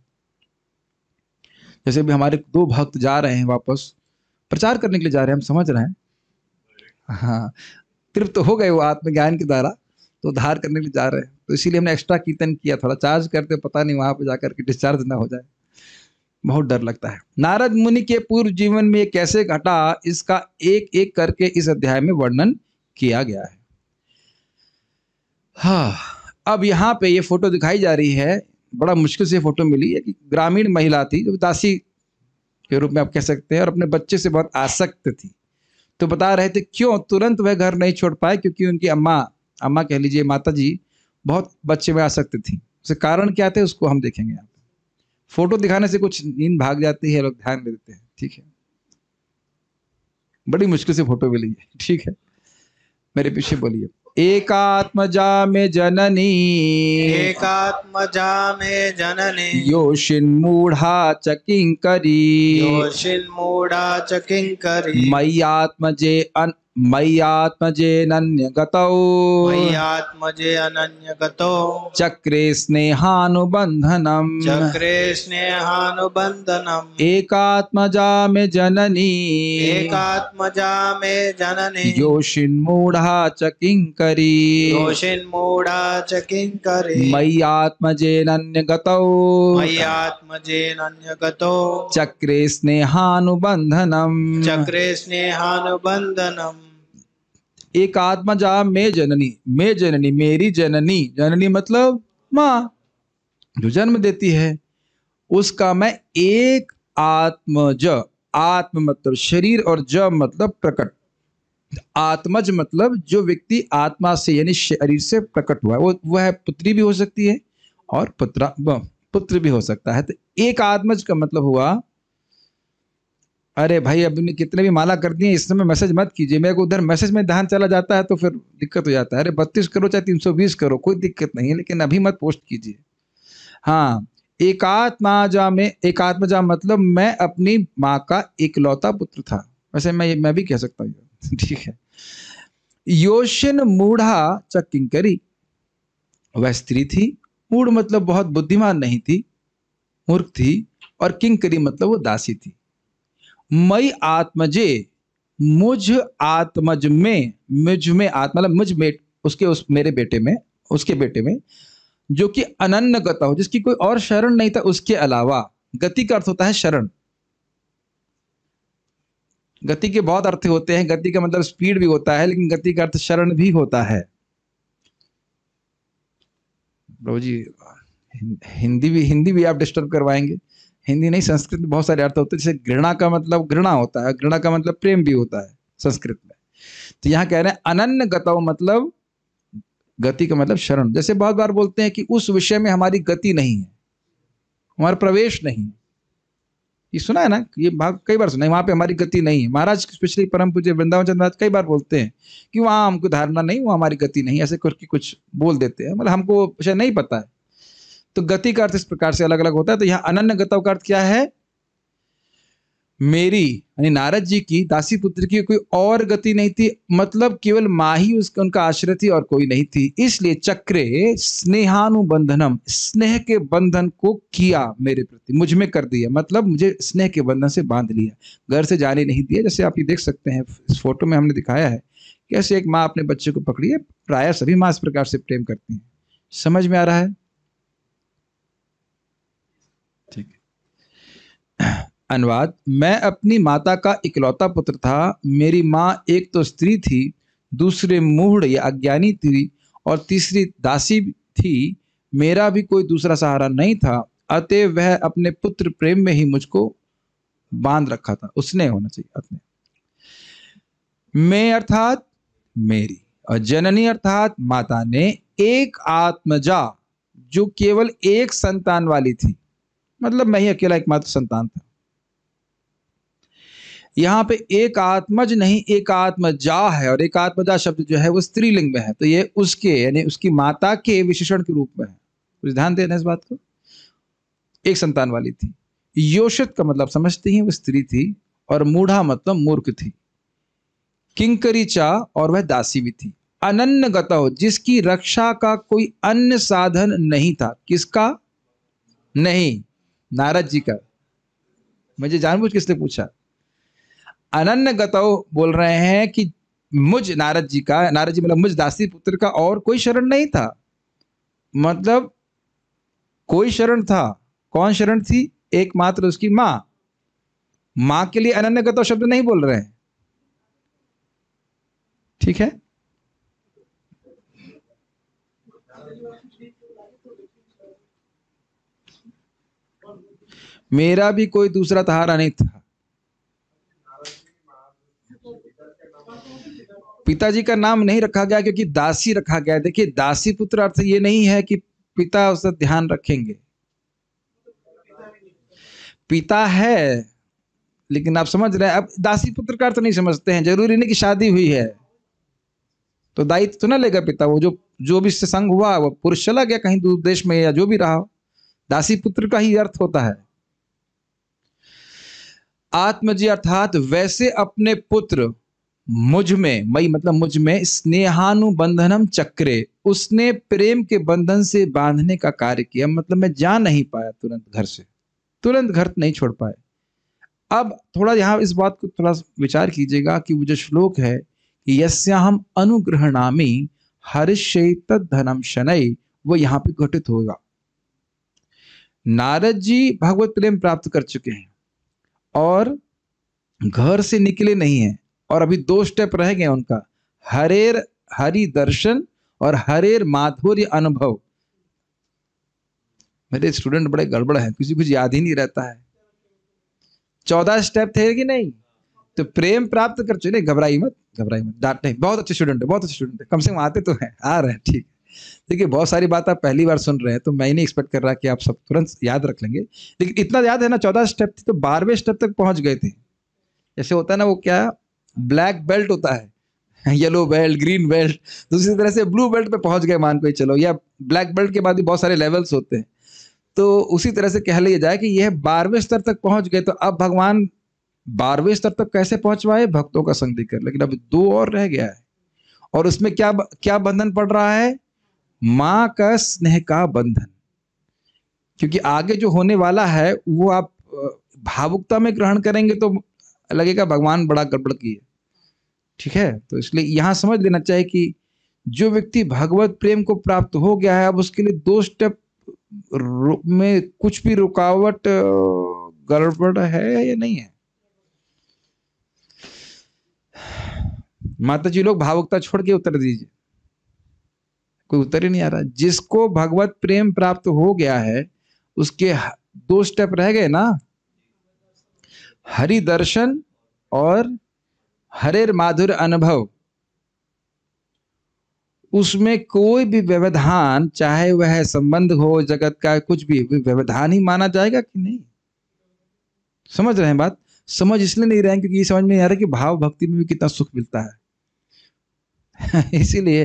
जैसे भी हमारे दो भक्त जा रहे हैं वापस प्रचार करने के लिए जा रहे हैं हम समझ रहे हैं हाँ तृप्त तो हो गए वो आत्मज्ञान के द्वारा तो उधार करने के लिए जा रहे हैं तो इसीलिए हमने एक्स्ट्रा कीर्तन किया थोड़ा चार्ज करते पता नहीं वहां पर जाकर के डिस्चार्ज ना हो जाए बहुत डर लगता है नारद मुनि के पूर्व जीवन में कैसे घटा इसका एक एक करके इस अध्याय में वर्णन किया गया है हा अब यहाँ पे ये फोटो दिखाई जा रही है बड़ा मुश्किल से फोटो मिली है कि ग्रामीण महिला थी जो दासी के रूप में आप कह सकते हैं और अपने बच्चे से बहुत आसक्त थी तो बता रहे थे क्यों तुरंत वह घर नहीं छोड़ पाए क्योंकि उनकी अम्मा अम्मा कह लीजिए माता जी बहुत बच्चे में आ सकती थी उसे कारण क्या थे उसको हम देखेंगे यहाँ पे फोटो दिखाने से कुछ नींद भाग जाती है लोग ध्यान दे देते हैं ठीक है बड़ी मुश्किल से फोटो मिली है ठीक है मेरे पीछे बोलिए एकात्मजा में जननी एकात्मजा में जननी योषिन्मूढ़ा च किङ्करी योषिन्मूढ़ा च किङ्करी मय्यात्मजे अन मय्यात्मजे नन्यगतौ मय्यात्मजे अनन्यगतौ चक्रे स्नेहानुबन्धनम् चक्रे स्नेहानुबन्धनम् एकात्मजा मे जननी एकात्मजा मे जननी योषिन्मूढा च किङ्करी योषिन्मूढा च किङ्करी मय्यात्मजे नन्यगतौ मय्यात्मजे नन्यगतौ चक्रे स्नेहानुबन्धनम् चक्रे स्नेहानुबन्धनम् एक आत्मा जा मे जननी मे जननी मेरी जननी जननी मतलब माँ जो जन्म देती है उसका मैं एक आत्मज आत्म मतलब शरीर और ज मतलब प्रकट आत्मज मतलब जो व्यक्ति आत्मा से यानी शरीर से प्रकट हुआ है वो वह है पुत्री भी हो सकती है और पुत्र पुत्र भी हो सकता है तो एक आत्मज का मतलब हुआ अरे भाई अभी कितने भी माला कर दिए इस समय मैसेज मत कीजिए मेरे को उधर मैसेज में ध्यान चला जाता है तो फिर दिक्कत हो जाता है अरे बत्तीस करो चाहे तीन सौ बीस करो कोई दिक्कत नहीं है लेकिन अभी मत पोस्ट कीजिए हाँ एकात्मा जा में एकात्मा जा मतलब मैं अपनी माँ का इकलौता पुत्र था वैसे मैं मैं भी कह सकता हूँ *laughs* ठीक है योशिन मूढ़ा च किंकरी वह स्त्री थी मूढ़ मतलब बहुत बुद्धिमान नहीं थी मूर्ख थी और किंकरी मतलब वो दासी थी मई आत्मजे मुझ आत्मज में मुझ में आत्मा मतलब मुझ बेट उसके उस मेरे बेटे में उसके बेटे में जो कि अनन्न गता हो जिसकी कोई और शरण नहीं था उसके अलावा गति का अर्थ होता है शरण गति के बहुत अर्थ होते हैं गति का मतलब स्पीड भी होता है लेकिन गति का अर्थ शरण भी होता है प्रभु जी हिंदी भी हिंदी भी आप डिस्टर्ब करवाएंगे हिंदी नहीं संस्कृत में बहुत सारे अर्थ होते हैं जैसे घृणा का मतलब घृणा होता है घृणा का मतलब प्रेम भी होता है संस्कृत में तो यहाँ कह रहे हैं अनन्य गतव मतलब गति का मतलब शरण जैसे बहुत बार बोलते हैं कि उस विषय में हमारी गति नहीं है हमारा प्रवेश नहीं है ये सुना है ना ये भाग कई बार सुना है वहां पे हमारी गति नहीं है महाराज पिछले परम पूज्य वृंदावन चंद्र महाराज कई बार बोलते हैं कि वहां हमको धारणा नहीं वहां हमारी गति नहीं ऐसे करके कुछ बोल देते हैं मतलब हमको नहीं पता है तो गति का अर्थ इस प्रकार से अलग अलग होता है तो यहां अनन्य गतव का अर्थ क्या है मेरी यानी नारद जी की दासी पुत्र की कोई और गति नहीं थी मतलब केवल माँ ही उसका उनका आश्रय थी और कोई नहीं थी इसलिए चक्रे स्नेहानुबंधनम स्नेह के बंधन को किया मेरे प्रति मुझ में कर दिया मतलब मुझे स्नेह के बंधन से बांध लिया घर से जाने नहीं दिया जैसे आप ये देख सकते हैं इस फोटो में हमने दिखाया है कैसे एक माँ अपने बच्चे को पकड़िए प्राय सभी माँ इस प्रकार से प्रेम करती है समझ में आ रहा है अनुवाद मैं अपनी माता का इकलौता पुत्र था मेरी माँ एक तो स्त्री थी दूसरे मूढ़ या अज्ञानी थी और तीसरी दासी थी मेरा भी कोई दूसरा सहारा नहीं था अतः वह अपने पुत्र प्रेम में ही मुझको बांध रखा था उसने होना चाहिए अपने मैं अर्थात मेरी और जननी अर्थात माता ने एक आत्मजा जो केवल एक संतान वाली थी मतलब मैं ही अकेला एकमात्र संतान था यहाँ पे एक आत्मज नहीं एक आत्मजा है और एक आत्मजा शब्द जो है वो स्त्रीलिंग में है तो ये उसके यानी उसकी माता के विशेषण के रूप में है कुछ ध्यान देना इस बात को एक संतान वाली थी योशित का मतलब समझते ही वो स्त्री थी और मूढ़ा मतलब मूर्ख थी किंकरी चा और वह दासी भी थी अनन्न गतव जिसकी रक्षा का कोई अन्य साधन नहीं था किसका नहीं नारद जी का मुझे जानबूझ किसने पूछा अनन्य गतव बोल रहे हैं कि मुझ नारद जी का नारद जी मतलब मुझ दासी पुत्र का और कोई शरण नहीं था मतलब कोई शरण था कौन शरण थी एकमात्र उसकी माँ माँ के लिए अनन्य गतव शब्द नहीं बोल रहे हैं ठीक है मेरा भी कोई दूसरा तहारा नहीं था पिताजी का नाम नहीं रखा गया क्योंकि दासी रखा गया देखिए दासी पुत्र अर्थ ये नहीं है कि पिता उसका ध्यान रखेंगे पिता है लेकिन आप समझ रहे हैं अब दासी पुत्र का अर्थ नहीं समझते हैं जरूरी नहीं कि शादी हुई है तो दायित्व तो ना लेगा पिता वो जो जो भी इससे संग हुआ वो पुरुष चला गया कहीं दूर देश में या जो भी रहा दासी पुत्र का ही अर्थ होता है आत्मजी अर्थात वैसे अपने पुत्र मुझ में मई मतलब मुझ में स्नेहानुबंधनम चक्रे उसने प्रेम के बंधन से बांधने का कार्य किया मतलब मैं जा नहीं पाया तुरंत घर से तुरंत घर नहीं छोड़ पाए अब थोड़ा यहाँ इस बात को थोड़ा विचार कीजिएगा कि वो जो श्लोक है कि यस्या हम अनुग्रहणामी हरिशैत तनम शनय वो यहाँ पे घटित होगा नारद जी भगवत प्रेम प्राप्त कर चुके हैं और घर से निकले नहीं है और अभी दो स्टेप रह गए उनका हरेर हरि दर्शन और हरेर माधुर्य अनुभव मेरे स्टूडेंट बड़े गड़बड़ है किसी कुछ याद ही नहीं रहता है चौदह स्टेप थे कि नहीं तो प्रेम प्राप्त कर चुके घबराई मत घबराई मत डांट नहीं बहुत अच्छे स्टूडेंट है बहुत अच्छे स्टूडेंट है कम से कम आते तो हैं आ रहे हैं ठीक देखिए बहुत सारी बात आप पहली बार सुन रहे हैं तो मैं ही नहीं एक्सपेक्ट कर रहा कि आप सब तुरंत याद रख लेंगे लेकिन इतना याद है ना चौदह स्टेप थी तो बारहवें स्टेप तक पहुंच गए थे जैसे होता है ना वो क्या ब्लैक बेल्ट होता है येलो बेल्ट ग्रीन बेल्ट दूसरी तरह से ब्लू बेल्ट पे पहुंच गए मान को ही चलो या ब्लैक बेल्ट के बाद भी बहुत सारे लेवल्स होते हैं तो उसी तरह से कह लिया जाए कि यह बारहवें स्तर तक पहुंच गए तो अब भगवान बारहवें स्तर तक कैसे पहुंचवाए भक्तों का संग देकर लेकिन अब दो और रह गया है और उसमें क्या क्या बंधन पड़ रहा है माँ का स्नेह का बंधन क्योंकि आगे जो होने वाला है वो आप भावुकता में ग्रहण करेंगे तो लगेगा भगवान बड़ा गड़बड़ है ठीक है तो इसलिए यहां समझ लेना चाहिए कि जो व्यक्ति भगवत प्रेम को प्राप्त हो गया है अब उसके लिए दो स्टेप में कुछ भी रुकावट गड़बड़ है या नहीं है माता जी लोग भावुकता छोड़ के उत्तर दीजिए कोई उत्तर ही नहीं आ रहा जिसको भगवत प्रेम प्राप्त हो गया है उसके दो स्टेप रह गए ना हरि दर्शन और हरेर माधुर अनुभव उसमें कोई भी व्यवधान चाहे वह संबंध हो जगत का कुछ भी व्यवधान ही माना जाएगा कि नहीं समझ रहे हैं बात समझ इसलिए नहीं रहे हैं क्योंकि ये समझ में नहीं आ रहा कि भाव भक्ति में भी कितना सुख मिलता है *laughs* इसीलिए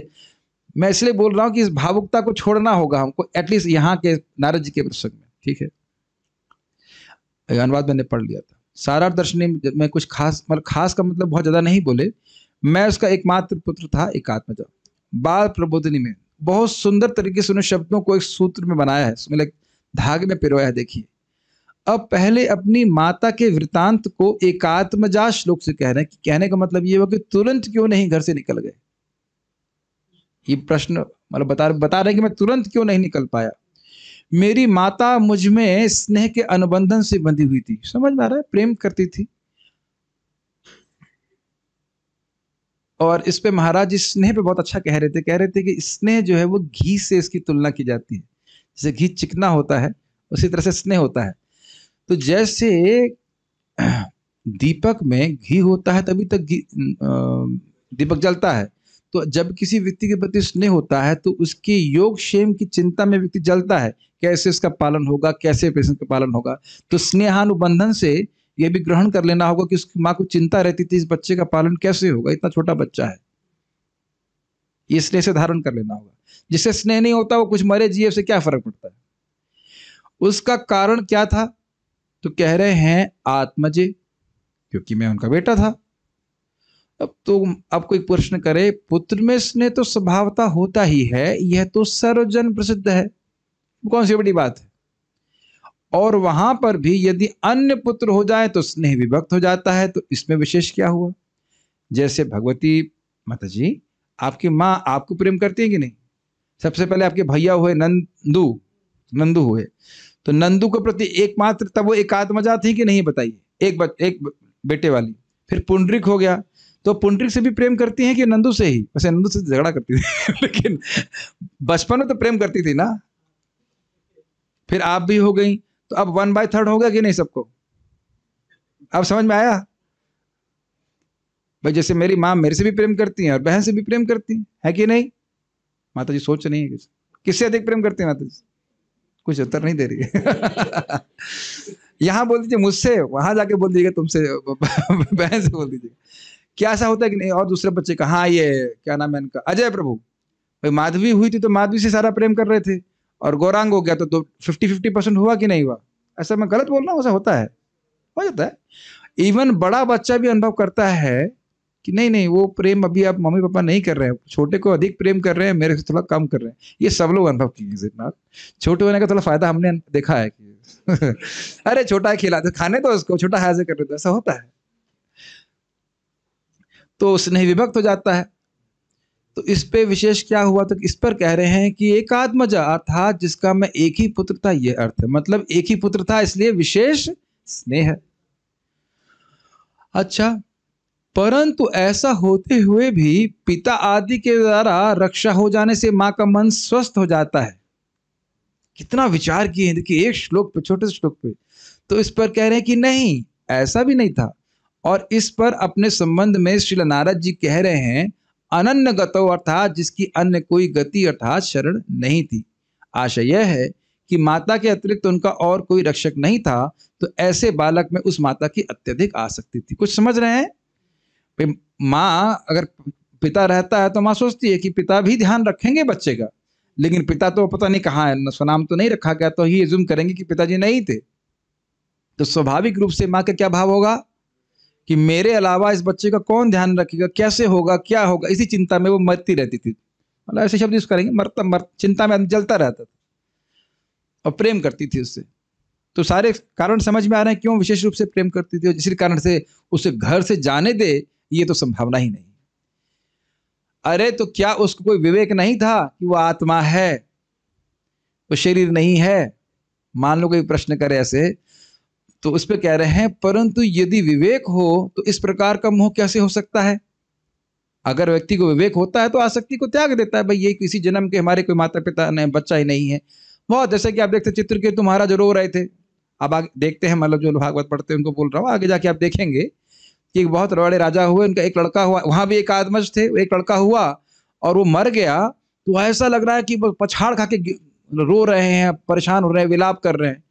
मैं इसलिए बोल रहा हूँ कि इस भावुकता को छोड़ना होगा हमको एटलीस्ट यहाँ के नारद जी के प्रसंग में ठीक है अनुवाद मैंने पढ़ लिया था सारा दर्शनी में कुछ खास मतलब खास का मतलब बहुत ज़्यादा नहीं बोले मैं उसका एकमात्र पुत्र था एकात्मजा बाल प्रबोधनी में बहुत सुंदर तरीके से उन्हें शब्दों को एक सूत्र में बनाया है मतलब धागे में पिरोया है देखिए अब पहले अपनी माता के वृतांत को एकात्मजा श्लोक से कह रहे हैं कि कहने का मतलब ये हुआ कि तुरंत क्यों नहीं घर से निकल गए ये प्रश्न मतलब बता बता रहे कि मैं तुरंत क्यों नहीं निकल पाया मेरी माता मुझ में स्नेह के अनुबंधन से बंधी हुई थी समझ में आ रहा है प्रेम करती थी और इस पे महाराज जी स्नेह पे बहुत अच्छा कह रहे थे कह रहे थे कि स्नेह जो है वो घी से इसकी तुलना की जाती है जैसे घी चिकना होता है उसी तरह से स्नेह होता है तो जैसे *clears throat* दीपक में घी होता है तभी तक दीपक जलता है तो जब किसी व्यक्ति के प्रति स्नेह होता है तो उसके योग क्षेम की चिंता में व्यक्ति जलता है कैसे इसका पालन होगा कैसे पेशेंट का पालन होगा तो स्नेहानुबंधन से ये भी ग्रहण कर लेना होगा कि उसकी माँ को चिंता रहती थी इस बच्चे का पालन कैसे होगा इतना छोटा बच्चा है ये स्नेह से धारण कर लेना होगा जिससे स्नेह नहीं होता वो कुछ मरे जिए उसे क्या फर्क पड़ता है उसका कारण क्या था तो कह रहे हैं आत्मजे क्योंकि मैं उनका बेटा था अब तो आपको एक प्रश्न करे पुत्र में स्नेह तो स्वभावता होता ही है यह तो सर्वजन प्रसिद्ध है कौन सी बड़ी बात है और वहां पर भी यदि अन्य पुत्र हो जाए तो स्नेह विभक्त हो जाता है तो इसमें विशेष क्या हुआ जैसे भगवती माता जी आपकी माँ आपको प्रेम करती है कि नहीं सबसे पहले आपके भैया हुए नंदू नंदू हुए तो नंदू के प्रति एकमात्र तब वो एकात्मजा थी कि नहीं बताइए एक बच, एक बेटे वाली फिर पुंडरिक हो गया तो पुंडरिक से भी प्रेम करती हैं कि नंदू से ही वैसे नंदू से तो झगड़ा करती थी *laughs* लेकिन बचपन में तो प्रेम करती थी ना फिर आप भी हो गई तो अब वन बाय थर्ड हो गया कि नहीं सबको अब समझ में आया भाई जैसे मेरी माँ मेरे से भी प्रेम करती हैं और बहन से भी प्रेम करती हैं है कि नहीं माता जी सोच नहीं है किस किससे अधिक प्रेम करती है माता जी कुछ उत्तर नहीं दे रही यहां *laughs* यहाँ बोल दीजिए मुझसे वहां जाके बोल दीजिएगा तुमसे *laughs* बहन से बोल दीजिएगा क्या ऐसा होता है कि नहीं और दूसरे बच्चे का हाँ ये क्या नाम है इनका अजय प्रभु भाई माधवी हुई थी तो माधवी से सारा प्रेम कर रहे थे और गौरांग हो गया तो, फिफ्टी फिफ्टी परसेंट हुआ कि नहीं हुआ ऐसा मैं गलत बोल रहा हूँ ऐसा होता है हो जाता है इवन बड़ा बच्चा भी अनुभव करता है कि नहीं नहीं वो प्रेम अभी आप मम्मी पापा नहीं कर रहे हैं छोटे को अधिक प्रेम कर रहे हैं मेरे से थोड़ा कम कर रहे हैं ये सब लोग अनुभव किए जितना छोटे होने का थोड़ा फायदा हमने देखा है कि *laughs* अरे छोटा है खाने तो उसको छोटा हाजिर कर दो ऐसा होता है तो स्नेह विभक्त हो जाता है तो इस पे विशेष क्या हुआ तो इस पर कह रहे हैं कि एक आत्मजा अर्थात जिसका मैं एक ही पुत्र था यह अर्थ है मतलब एक ही पुत्र था इसलिए विशेष स्नेह अच्छा परंतु ऐसा होते हुए भी पिता आदि के द्वारा रक्षा हो जाने से मां का मन स्वस्थ हो जाता है कितना विचार किए देखिए एक श्लोक पे छोटे श्लोक पे तो इस पर कह रहे हैं कि नहीं ऐसा भी नहीं था और इस पर अपने संबंध में श्रील नारद जी कह रहे हैं अनन्य गतो अर्थात जिसकी अन्य कोई गति अर्थात शरण नहीं थी आशा यह है कि माता के अतिरिक्त उनका और कोई रक्षक नहीं था तो ऐसे बालक में उस माता की अत्यधिक आसक्ति थी कुछ समझ रहे हैं माँ अगर पिता रहता है तो माँ सोचती है कि पिता भी ध्यान रखेंगे बच्चे का लेकिन पिता तो पता नहीं कहाँ है स्वनाम तो नहीं रखा गया तो ही जुम्म करेंगे कि पिताजी नहीं थे तो स्वाभाविक रूप से माँ का क्या भाव होगा कि मेरे अलावा इस बच्चे का कौन ध्यान रखेगा कैसे होगा क्या होगा इसी चिंता में वो मरती रहती थी मतलब ऐसे शब्द यूज करेंगे मरता मर चिंता में जलता रहता था और प्रेम करती थी उससे तो सारे कारण समझ में आ रहे हैं क्यों विशेष रूप से प्रेम करती थी और जिस कारण से उसे घर से जाने दे ये तो संभावना ही नहीं अरे तो क्या उसको कोई विवेक नहीं था कि वो आत्मा है वो शरीर नहीं है मान लो कोई प्रश्न करे ऐसे तो उस पर कह रहे हैं परंतु यदि विवेक हो तो इस प्रकार का मोह कैसे हो सकता है अगर व्यक्ति को विवेक होता है तो आसक्ति को त्याग देता है भाई ये किसी जन्म के हमारे कोई माता पिता ने बच्चा ही नहीं है बहुत जैसे कि आप देखते चित्र के तुम्हारा जो रो रहे थे अब आगे देखते हैं मतलब जो भागवत पढ़ते हैं उनको बोल रहा हूँ आगे जाके आप देखेंगे कि बहुत बड़े राजा हुए उनका एक लड़का हुआ वहां भी एक आदमज थे एक लड़का हुआ और वो मर गया तो ऐसा लग रहा है कि वो पछाड़ खा के रो रहे हैं परेशान हो रहे हैं विलाप कर रहे हैं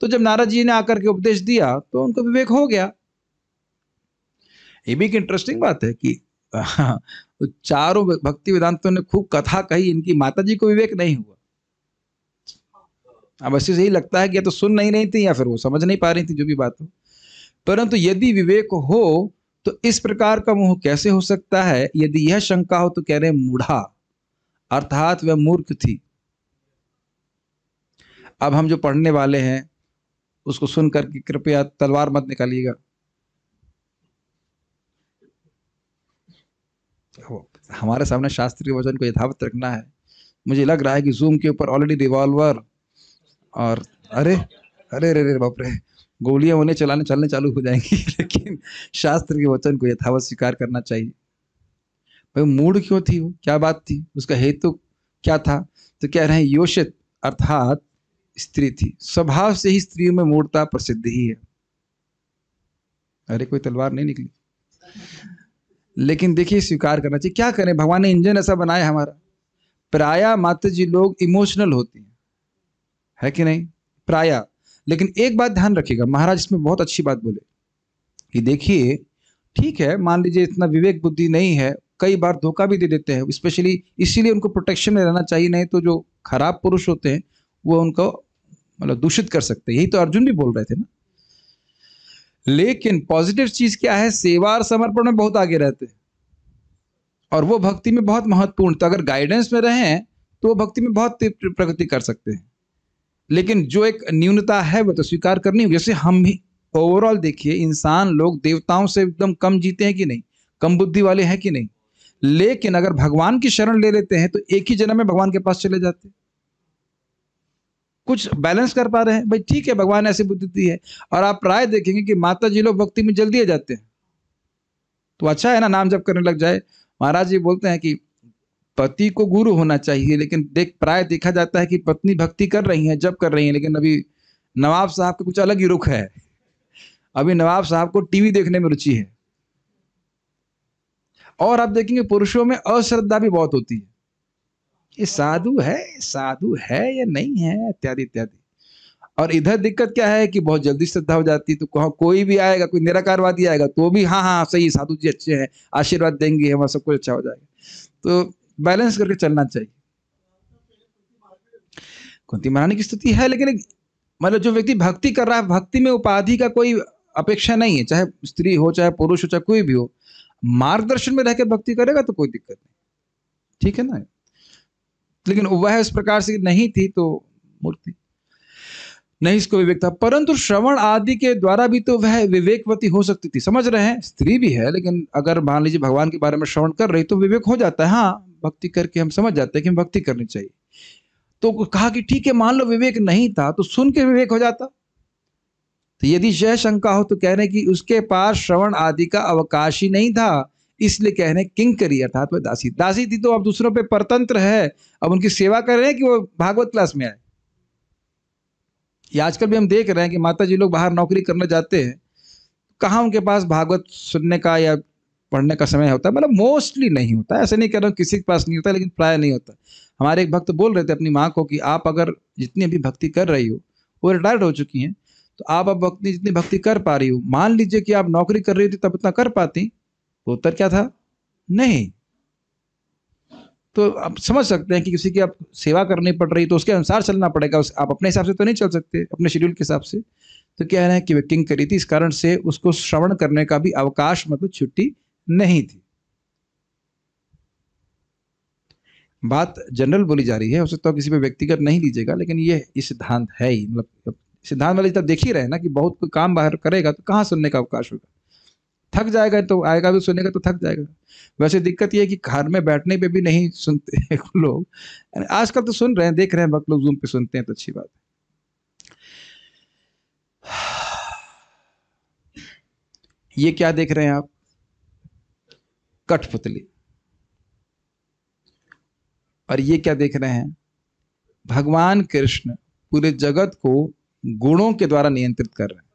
तो जब नारद जी ने आकर के उपदेश दिया तो उनको विवेक हो गया ये भी एक इंटरेस्टिंग बात है कि *laughs* चारों भक्ति वेदांतों ने खूब कथा कही इनकी माता जी को विवेक नहीं हुआ अब ऐसे से ही लगता है कि या तो सुन नहीं रही थी या फिर वो समझ नहीं पा रही थी जो भी बात हो परंतु यदि विवेक हो तो इस प्रकार का मुंह कैसे हो सकता है यदि यह शंका हो तो कह रहे मूढ़ा अर्थात वह मूर्ख थी अब हम जो पढ़ने वाले हैं उसको सुनकर कि कृपया तलवार मत निकालिएगा हमारे सामने शास्त्रीय वजन को यथावत रखना है मुझे लग रहा है कि जूम के ऊपर ऑलरेडी रिवॉल्वर और अरे अरे अरे अरे बाप रे गोलियां उन्हें चलाने चलने चालू हो जाएंगी *laughs* लेकिन शास्त्र के वचन को यथावत स्वीकार करना चाहिए भाई मूड क्यों थी वो क्या बात थी उसका हेतु क्या था तो कह रहे हैं योषित अर्थात स्त्री थी स्वभाव से ही स्त्रियों में मूर्ता प्रसिद्ध ही है अरे कोई तलवार नहीं निकली लेकिन देखिए स्वीकार करना चाहिए क्या करें भगवान ने इंजन ऐसा बनाया हमारा प्राय माता जी लोग इमोशनल होती हैं है कि नहीं प्राय लेकिन एक बात ध्यान रखिएगा महाराज इसमें बहुत अच्छी बात बोले कि देखिए ठीक है मान लीजिए इतना विवेक बुद्धि नहीं है कई बार धोखा भी दे देते हैं स्पेशली इसीलिए उनको प्रोटेक्शन में रहना चाहिए नहीं तो जो खराब पुरुष होते हैं वो उनको मतलब दूषित कर सकते यही तो अर्जुन भी बोल रहे थे ना लेकिन पॉजिटिव चीज क्या है सेवा और समर्पण में बहुत आगे रहते और वो भक्ति में बहुत महत्वपूर्ण तो अगर गाइडेंस में रहे तो वो भक्ति में बहुत प्रगति कर सकते हैं लेकिन जो एक न्यूनता है वो तो स्वीकार करनी होगी जैसे हम भी ओवरऑल देखिए इंसान लोग देवताओं से एकदम कम जीते हैं कि नहीं कम बुद्धि वाले हैं कि नहीं लेकिन अगर भगवान की शरण ले लेते हैं तो एक ही जन्म में भगवान के पास चले जाते हैं कुछ बैलेंस कर पा रहे हैं भाई ठीक है भगवान ऐसी बुद्धि दी है और आप राय देखेंगे कि माता जी लोग भक्ति में जल्दी आ जाते हैं तो अच्छा है ना नाम जब करने लग जाए महाराज जी बोलते हैं कि पति को गुरु होना चाहिए लेकिन देख प्राय देखा जाता है कि पत्नी भक्ति कर रही है जब कर रही है लेकिन अभी नवाब साहब का कुछ अलग ही रुख है अभी नवाब साहब को टीवी देखने में रुचि है और आप देखेंगे पुरुषों में अश्रद्धा भी बहुत होती है ये साधु है साधु है या नहीं है इत्यादि इत्यादि और इधर दिक्कत क्या है कि बहुत जल्दी श्रद्धा हो जाती है तो कहाँ कोई भी आएगा कोई निराकारवादी आएगा तो भी हाँ हाँ सही साधु जी अच्छे हैं आशीर्वाद देंगे हमारा सब कुछ अच्छा हो जाएगा तो बैलेंस करके चलना चाहिए कुंती महारानी की स्थिति है लेकिन मतलब जो व्यक्ति भक्ति कर रहा है भक्ति में उपाधि का कोई अपेक्षा नहीं है चाहे स्त्री हो चाहे पुरुष हो चाहे कोई भी हो मार्गदर्शन में रहकर भक्ति करेगा तो कोई दिक्कत नहीं ठीक है ना लेकिन वह इस प्रकार से नहीं थी तो मूर्ति नहीं इसको विवेक था परंतु श्रवण आदि के द्वारा भी तो वह विवेकवती हो सकती थी समझ रहे हैं स्त्री भी है लेकिन अगर मान लीजिए भगवान के बारे में श्रवण कर रही तो विवेक हो जाता है हाँ भक्ति करके हम समझ जाते हैं कि हम भक्ति करनी चाहिए तो कहा कि ठीक है मान लो विवेक नहीं था तो सुन के विवेक हो जाता तो यदि यह शंका हो तो कह रहे कि उसके पास श्रवण आदि का अवकाश ही नहीं था इसलिए कह रहे हैं किंग करी अर्थात वह दासी दासी थी तो अब दूसरों पे परतंत्र है अब उनकी सेवा कर रहे हैं कि वो भागवत क्लास में आए ये आजकल भी हम देख रहे हैं कि माता जी लोग बाहर नौकरी करने जाते हैं कहाँ उनके पास भागवत सुनने का या पढ़ने का समय होता है मतलब मोस्टली नहीं होता ऐसा नहीं कह रहा हूँ किसी के पास नहीं होता लेकिन प्राय नहीं होता हमारे एक भक्त बोल रहे थे अपनी माँ को कि आप अगर जितनी अभी भक्ति कर रही हो वो रिटायर्ड हो चुकी हैं तो आप अब भक्ति जितनी भक्ति कर पा रही हो मान लीजिए कि आप नौकरी कर रही थी तब इतना कर पाती तो उत्तर क्या था नहीं तो आप समझ सकते हैं कि किसी की आप सेवा करनी पड़ रही तो उसके अनुसार चलना पड़ेगा आप अपने हिसाब से तो नहीं चल सकते अपने शेड्यूल के हिसाब से तो कह रहे हैं कि वैकिंग करी थी इस कारण से उसको श्रवण करने का भी अवकाश मतलब छुट्टी नहीं थी बात जनरल बोली जा रही है हो सकता है किसी पे व्यक्तिगत नहीं लीजिएगा लेकिन ये सिद्धांत है ही मतलब सिद्धांत वाले तब देख ही रहे ना कि बहुत काम बाहर करेगा तो कहाँ सुनने का अवकाश होगा थक जाएगा तो आएगा भी सुनेगा तो थक जाएगा वैसे दिक्कत यह है कि घर में बैठने पे भी नहीं सुनते हैं *laughs* लोग आजकल तो सुन रहे हैं देख रहे हैं वक्त लोग जूम पे सुनते हैं तो अच्छी बात है ये क्या देख रहे हैं आप कठपुतली और ये क्या देख रहे हैं भगवान कृष्ण पूरे जगत को गुणों के द्वारा नियंत्रित कर रहे हैं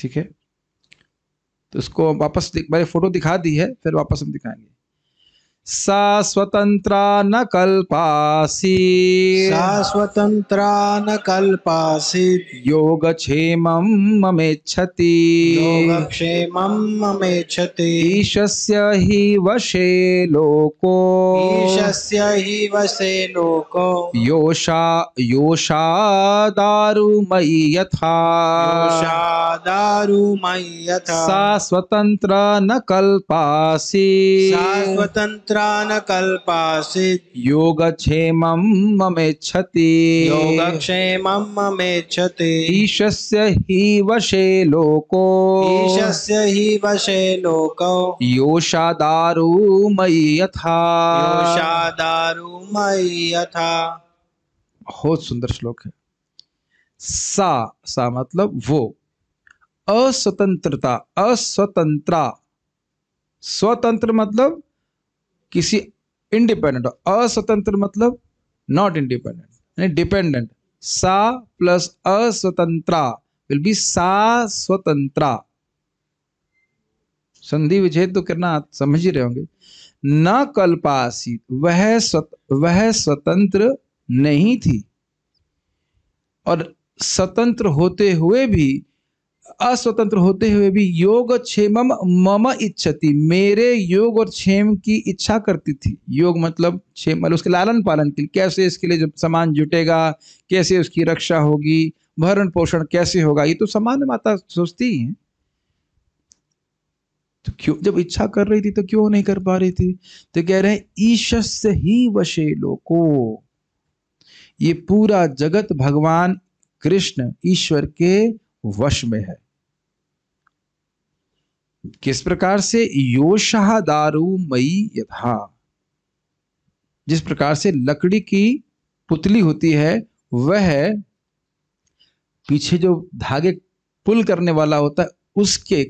ठीक है तो इसको वापस मैंने फ़ोटो दिखा दी है फिर वापस हम दिखाएंगे सा स्वतंत्रा न कल्पासी सा स्वतंत्रा न कल्पासी योगक्षेमं ममेच्छति योगक्षेमं ममेच्छति ईशस्य हि वशे लोको ईशस्य हि वशे लोको योषा योषा दारुमयि यथा योषा दारुमयि यथा सा स्वतंत्र न कल्पासी सा स्वतंत्र न कल्पासित योगक्षेमं ममेच्छति योगक्षेमं ममेच्छति ईशस्य हि वशे लोको ईशस्य हि वशे लोको योषा दारु मयि यथा योषा दारु मयि यथा बहुत सुंदर श्लोक है सा सा मतलब वो अस्वतंत्रता अस्वतंत्रा स्वतंत्र मतलब किसी इंडिपेंडेंट अस्वतंत्र मतलब नॉट इंडिपेंडेंट यानी डिपेंडेंट सा प्लस अस्वतंत्रा विल बी सा स्वतंत्रा संधि विजय तो करना समझ ही रहे होंगे न कल्पासी वह स्वत, वह स्वतंत्र नहीं थी और स्वतंत्र होते हुए भी अस्वतंत्र होते हुए भी योग क्षेम मम इच्छति मेरे योग और क्षेम की इच्छा करती थी योग मतलब क्षेम मतलब उसके लालन पालन के लिए कैसे इसके लिए जब समान जुटेगा कैसे उसकी रक्षा होगी भरण पोषण कैसे होगा ये तो सामान्य माता सोचती है तो क्यों जब इच्छा कर रही थी तो क्यों नहीं कर पा रही थी तो कह रहे ईशस्य ही वशे लोको ये पूरा जगत भगवान कृष्ण ईश्वर के वश में है किस प्रकार से योशह दारू मई यथा जिस प्रकार से लकड़ी की पुतली होती है वह पीछे जो धागे पुल करने वाला होता है उसके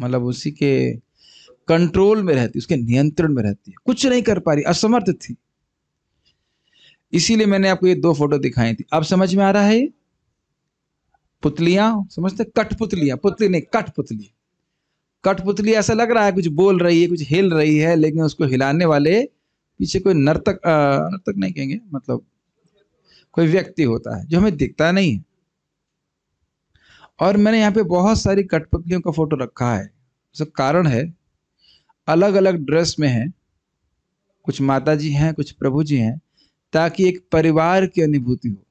मतलब उसी के कंट्रोल में रहती उसके नियंत्रण में रहती है कुछ नहीं कर पा रही असमर्थ थी इसीलिए मैंने आपको ये दो फोटो दिखाई थी अब समझ में आ रहा है पुतलियां समझते कठपुतलियां पुतली नहीं कठपुतली कठपुतली ऐसा लग रहा है कुछ बोल रही है कुछ हिल रही है लेकिन उसको हिलाने वाले पीछे कोई नर्तक आ, नर्तक नहीं कहेंगे मतलब कोई व्यक्ति होता है जो हमें दिखता नहीं है और मैंने यहाँ पे बहुत सारी कठपुतलियों का फोटो रखा है उसका कारण है अलग अलग ड्रेस में है कुछ माता जी हैं कुछ प्रभु जी हैं ताकि एक परिवार की अनुभूति हो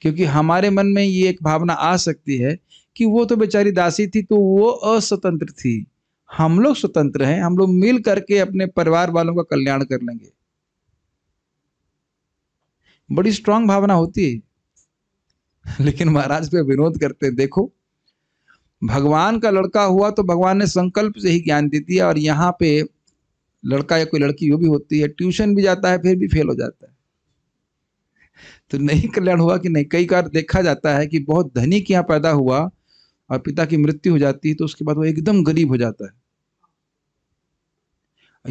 क्योंकि हमारे मन में ये एक भावना आ सकती है कि वो तो बेचारी दासी थी तो वो अस्वतंत्र थी हम लोग स्वतंत्र हैं हम लोग मिल करके अपने परिवार वालों का कल्याण कर लेंगे बड़ी स्ट्रांग भावना होती है लेकिन महाराज पे विरोध करते देखो भगवान का लड़का हुआ तो भगवान ने संकल्प से ही ज्ञान दे दिया और यहाँ पे लड़का या कोई लड़की वो भी होती है ट्यूशन भी जाता है फिर भी फेल हो जाता है तो नहीं कल्याण हुआ कि नहीं कई बार देखा जाता है कि बहुत धनी के यहाँ पैदा हुआ और पिता की मृत्यु हो जाती है तो उसके बाद वो एकदम गरीब हो जाता है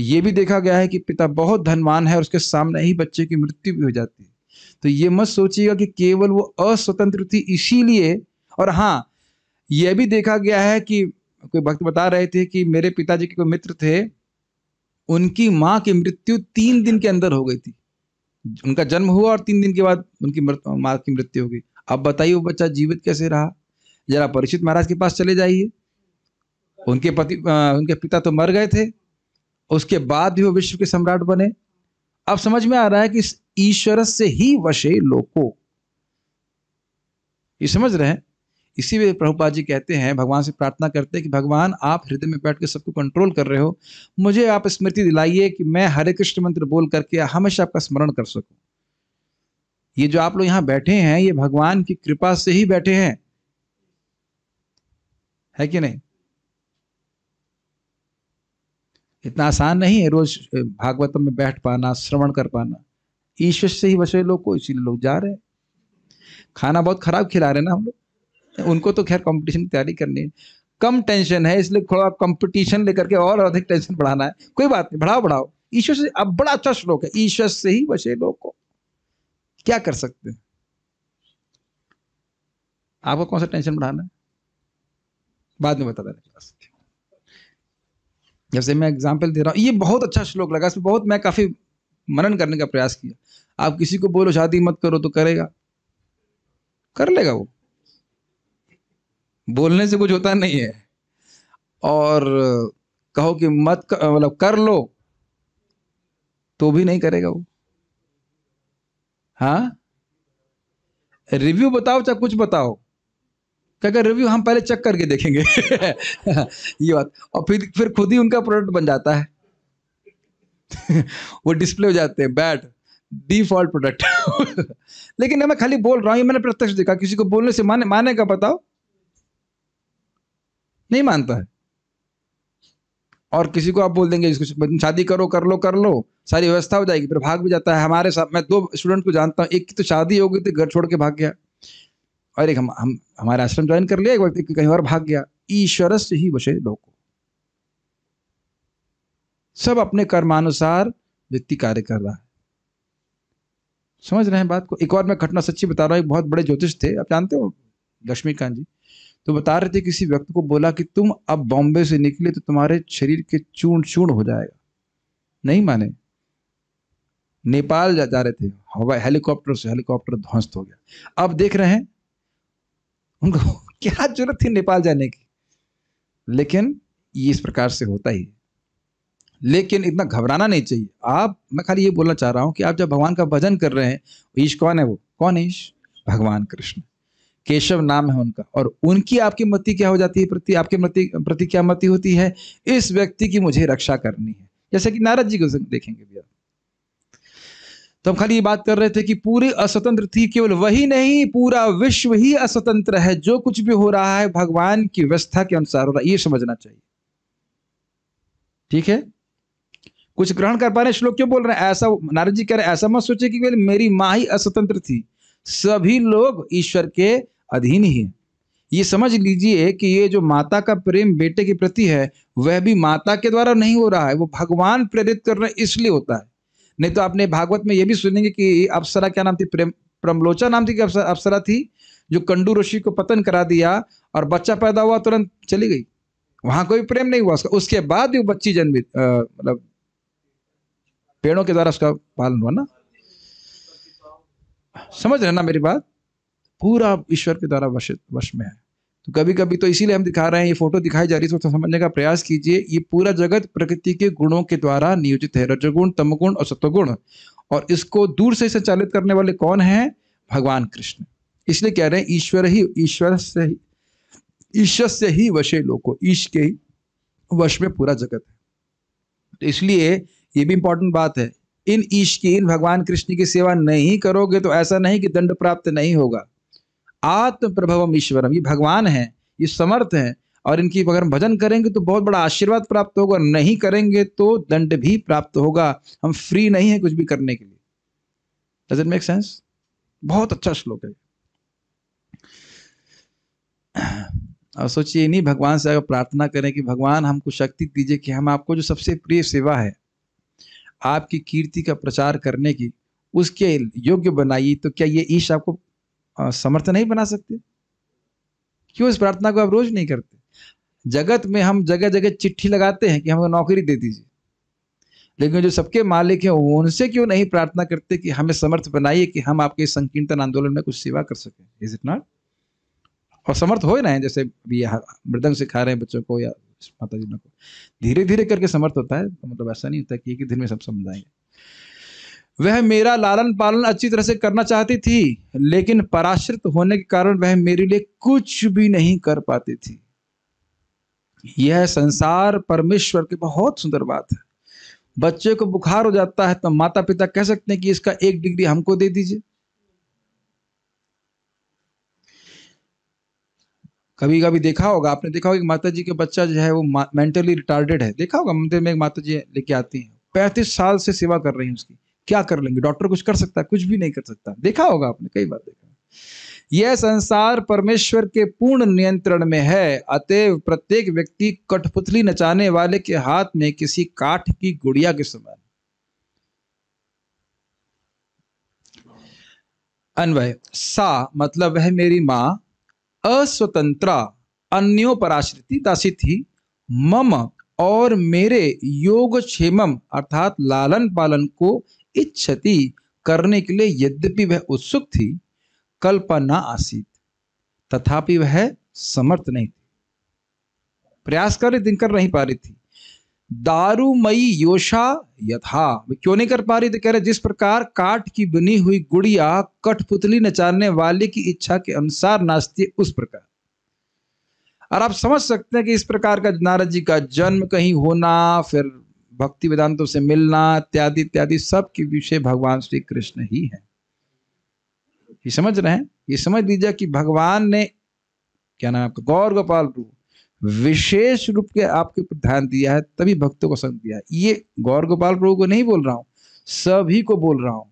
ये भी देखा गया है कि पिता बहुत धनवान है और उसके सामने ही बच्चे की मृत्यु भी हो जाती है तो ये मत सोचिएगा कि केवल वो अस्वतंत्र थी इसीलिए और हाँ यह भी देखा गया है कि कोई भक्त बता रहे थे कि मेरे पिताजी के कोई मित्र थे उनकी माँ की मृत्यु तीन दिन के अंदर हो गई थी उनका जन्म हुआ और तीन दिन के बाद उनकी माँ की मृत्यु हो गई अब बताइए वो बच्चा जीवित कैसे रहा जरा परीक्षित महाराज के पास चले जाइए उनके पति उनके पिता तो मर गए थे उसके बाद भी वो विश्व के सम्राट बने अब समझ में आ रहा है कि ईश्वर से ही वशे लोको ये समझ रहे हैं इसी वे प्रभुपाद जी कहते हैं भगवान से प्रार्थना करते हैं कि भगवान आप हृदय में बैठ के सबको कंट्रोल कर रहे हो मुझे आप स्मृति दिलाइए कि मैं हरे कृष्ण मंत्र बोल करके हमेशा आपका स्मरण कर सकूं ये जो आप लोग यहाँ बैठे हैं ये भगवान की कृपा से ही बैठे हैं है कि नहीं इतना आसान नहीं है रोज भागवतम में बैठ पाना श्रवण कर पाना ईश्वर से ही बसे लोग को इसीलिए लोग जा रहे हैं खाना बहुत खराब खिला रहे ना हम लोग उनको तो खैर कंपटीशन की तैयारी करनी है कम टेंशन है इसलिए थोड़ा कंपटीशन लेकर के और अधिक टेंशन बढ़ाना है कोई बात नहीं बढ़ाओ बढ़ाओ ईश्वर से अब बड़ा अच्छा श्लोक है ईश्वर से ही बसे लोग को क्या कर सकते हैं आपको कौन सा टेंशन बढ़ाना है बाद में बता देना जैसे मैं एग्जाम्पल दे रहा हूँ ये बहुत अच्छा श्लोक लगा इसमें बहुत मैं काफ़ी मनन करने का प्रयास किया आप किसी को बोलो शादी मत करो तो करेगा कर लेगा वो बोलने से कुछ होता नहीं है और कहो कि मत मतलब कर लो तो भी नहीं करेगा वो हाँ रिव्यू बताओ चाहे कुछ बताओ क्या रिव्यू हम पहले चेक करके देखेंगे *laughs* ये बात और फिर फिर खुद ही उनका प्रोडक्ट बन जाता है *laughs* वो डिस्प्ले हो जाते हैं बैड डिफॉल्ट प्रोडक्ट लेकिन मैं खाली बोल रहा हूँ ये मैंने प्रत्यक्ष देखा किसी को बोलने से माने का बताओ नहीं मानता है और किसी को आप बोल देंगे इसको शादी करो कर लो कर लो सारी व्यवस्था हो जाएगी फिर भाग भी जाता है हमारे साथ मैं दो स्टूडेंट को जानता हूँ एक की तो शादी हो गई थी घर छोड़ के भाग गया और एक हम हम हमारा आश्रम ज्वाइन कर लिया एक व्यक्ति कहीं और भाग गया ईश्वर से ही बसे लोग सब अपने कर्मानुसार व्यक्ति कार्य कर रहा है समझ रहे हैं बात को एक और मैं घटना सच्ची बता रहा हूँ एक बहुत बड़े ज्योतिष थे आप जानते हो लक्ष्मीकांत जी तो बता रहे थे किसी व्यक्ति को बोला कि तुम अब बॉम्बे से निकले तो तुम्हारे शरीर के चूर्ण चूर्ण हो जाएगा नहीं माने नेपाल जा, जा रहे थे हवाई हेलीकॉप्टर से हेलीकॉप्टर ध्वस्त हो गया अब देख रहे हैं उनको *laughs* क्या जरूरत थी नेपाल जाने की लेकिन ये इस प्रकार से होता ही लेकिन इतना घबराना नहीं चाहिए आप मैं खाली ये बोलना चाह रहा हूं कि आप जब भगवान का भजन कर रहे हैं ईश कौन है वो कौन ईश भगवान कृष्ण केशव नाम है उनका और उनकी आपकी मति क्या हो जाती है प्रति आपके मति प्रति क्या मति होती है इस व्यक्ति की मुझे रक्षा करनी है जैसे कि नारद जी को देखेंगे भैया तो हम खाली ये बात कर रहे थे कि पूरी अस्वतंत्र थी केवल वही नहीं पूरा विश्व ही अस्वतंत्र है जो कुछ भी हो रहा है भगवान की व्यवस्था के अनुसार हो रहा है ये समझना चाहिए ठीक है कुछ ग्रहण कर पा रहे श्लोक क्यों बोल रहे हैं ऐसा नारद जी कह रहे ऐसा मत सोचे कि मेरी माँ ही अस्वतंत्र थी सभी लोग ईश्वर के अधीन ही ये समझ लीजिए कि ये जो माता का प्रेम बेटे के प्रति है वह भी माता के द्वारा नहीं हो रहा है वो भगवान प्रेरित कर रहे इसलिए होता है नहीं तो आपने भागवत में ये भी सुनेंगे कि अप्सरा क्या नाम थी प्रेम प्रमलोचा नाम थी कि अप्सरा थी जो कंडू ऋषि को पतन करा दिया और बच्चा पैदा हुआ तुरंत चली गई वहां कोई प्रेम नहीं हुआ उसका उसके बाद वो बच्ची जन्मित मतलब पेड़ों के द्वारा उसका पालन हुआ ना समझ रहे ना मेरी बात पूरा ईश्वर के द्वारा वश में है तो कभी कभी तो इसीलिए हम दिखा रहे हैं ये फोटो दिखाई जा रही है तो समझने का प्रयास कीजिए ये पूरा जगत प्रकृति के गुणों के द्वारा नियोजित है रजगुण तमगुण और सत्वगुण और इसको दूर से संचालित करने वाले कौन है भगवान कृष्ण इसलिए कह रहे हैं ईश्वर ही ईश्वर से ही ईश्वर से ही वशे लोको ईश के ही वश में पूरा जगत है तो इसलिए ये भी इंपॉर्टेंट बात है इन ईश की इन भगवान कृष्ण की सेवा नहीं करोगे तो ऐसा नहीं कि दंड प्राप्त नहीं होगा आत्म प्रभवम ईश्वरम ये भगवान है ये समर्थ है और इनकी अगर भजन करेंगे तो बहुत बड़ा आशीर्वाद प्राप्त होगा नहीं करेंगे तो दंड भी प्राप्त होगा हम फ्री नहीं है कुछ भी करने के लिए डज इट मेक सेंस बहुत अच्छा श्लोक है और सोचिए नहीं भगवान से अगर प्रार्थना करें कि भगवान हमको शक्ति दीजिए कि हम आपको जो सबसे प्रिय सेवा है आपकी कीर्ति का प्रचार करने की उसके योग्य बनाइए तो क्या ये ईश आपको समर्थ नहीं बना सकते क्यों इस प्रार्थना को आप रोज नहीं करते जगत में हम जगह जगह चिट्ठी लगाते हैं कि हमको नौकरी दे दीजिए लेकिन जो सबके मालिक हैं उनसे क्यों नहीं प्रार्थना करते कि हमें समर्थ बनाइए कि हम आपके संकीर्तन आंदोलन में कुछ सेवा कर सकें इज इट नॉट और समर्थ हो ना है जैसे अभी मृदंग सिखा रहे हैं बच्चों को या माता जी को धीरे धीरे करके समर्थ होता है तो मतलब ऐसा नहीं होता कि एक ही दिन में सब समझ आएंगे वह मेरा लालन पालन अच्छी तरह से करना चाहती थी लेकिन पराश्रित होने के कारण वह मेरे लिए कुछ भी नहीं कर पाती थी यह संसार परमेश्वर की बहुत सुंदर बात है बच्चे को बुखार हो जाता है तो माता पिता कह सकते हैं कि इसका एक डिग्री हमको दे दीजिए कभी कभी देखा होगा आपने देखा होगा कि माता जी के बच्चा जो है वो मेंटली रिटार्डेड है देखा होगा मंदिर में एक माता जी लेके आती है पैंतीस साल से सेवा कर रही है उसकी क्या कर लेंगे डॉक्टर कुछ कर सकता है कुछ भी नहीं कर सकता देखा होगा आपने कई बार देखा यह संसार परमेश्वर के पूर्ण नियंत्रण में है अतएव प्रत्येक व्यक्ति कठपुतली नचाने वाले के हाथ में किसी काठ की गुड़िया के समान अन्वय सा मतलब है मेरी माँ अस्वतंत्रा अन्यों पर आश्रित दासी थी मम और मेरे योग क्षेम अर्थात लालन पालन को इच्छति करने के लिए यद्यपि वह उत्सुक थी कल्पना आसीत तथापि वह समर्थ नहीं थी प्रयास कर रही कर नहीं पा रही थी दारूमयी योषा यथा क्यों नहीं कर पा रही थी कह रहे जिस प्रकार काट की बनी हुई गुड़िया कठपुतली नचाने वाले की इच्छा के अनुसार नाचती है उस प्रकार और आप समझ सकते हैं कि इस प्रकार का नारद जी का जन्म कहीं होना फिर भक्ति वेदांतों से मिलना इत्यादि इत्यादि सब के विषय भगवान श्री कृष्ण ही है ये समझ रहे हैं ये समझ लीजिए कि भगवान ने क्या नाम आपका गौर गोपाल प्रभु विशेष रूप के आपके ऊपर ध्यान दिया है तभी भक्तों को संग दिया है ये गौर गोपाल प्रभु को नहीं बोल रहा हूं सभी को बोल रहा हूं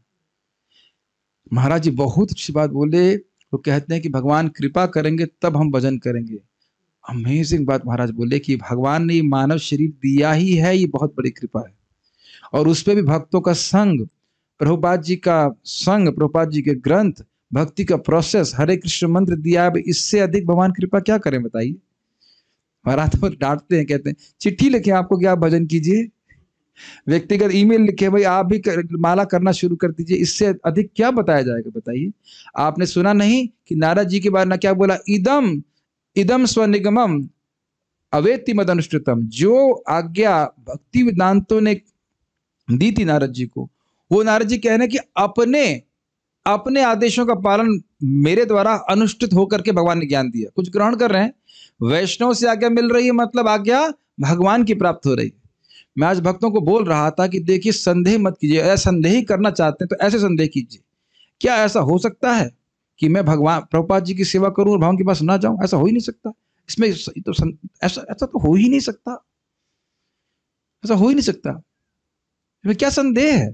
महाराज जी बहुत अच्छी बात बोले वो कहते हैं कि भगवान कृपा करेंगे तब हम भजन करेंगे अमेजिंग बात महाराज बोले कि भगवान ने मानव शरीर दिया ही है ये बहुत बड़ी कृपा है और उस पर भी भक्तों का संग प्रभुपाद जी का संग प्रभुपाद जी के ग्रंथ भक्ति का प्रोसेस हरे कृष्ण मंत्र दिया इससे अधिक भगवान कृपा क्या करें बताइए महाराज तो डांटते हैं कहते हैं चिट्ठी लिखे आपको क्या भजन कीजिए व्यक्तिगत ईमेल लिखे भाई आप भी कर, माला करना शुरू कर दीजिए इससे अधिक क्या बताया जाएगा बताइए आपने सुना नहीं कि नाराज जी के बारे में क्या बोला इदम इदम स्वनिगम अवेति मद अनुष्ठितम जो आज्ञा भक्ति वेदांतों ने दी थी नारद जी को वो नारद जी कह रहे कि अपने अपने आदेशों का पालन मेरे द्वारा अनुष्ठित होकर के भगवान ने ज्ञान दिया कुछ ग्रहण कर रहे हैं वैष्णव से आज्ञा मिल रही है मतलब आज्ञा भगवान की प्राप्त हो रही है मैं आज भक्तों को बोल रहा था कि देखिए संदेह मत कीजिए ऐसा संदेह करना चाहते हैं तो ऐसे संदेह कीजिए क्या ऐसा हो सकता है कि मैं भगवान प्रभुपाद जी की सेवा करूं और भगवान के पास ना जाऊं ऐसा हो ही नहीं सकता इसमें तो ऐसा ऐसा तो हो ही नहीं सकता ऐसा हो ही नहीं सकता इसमें क्या संदेह है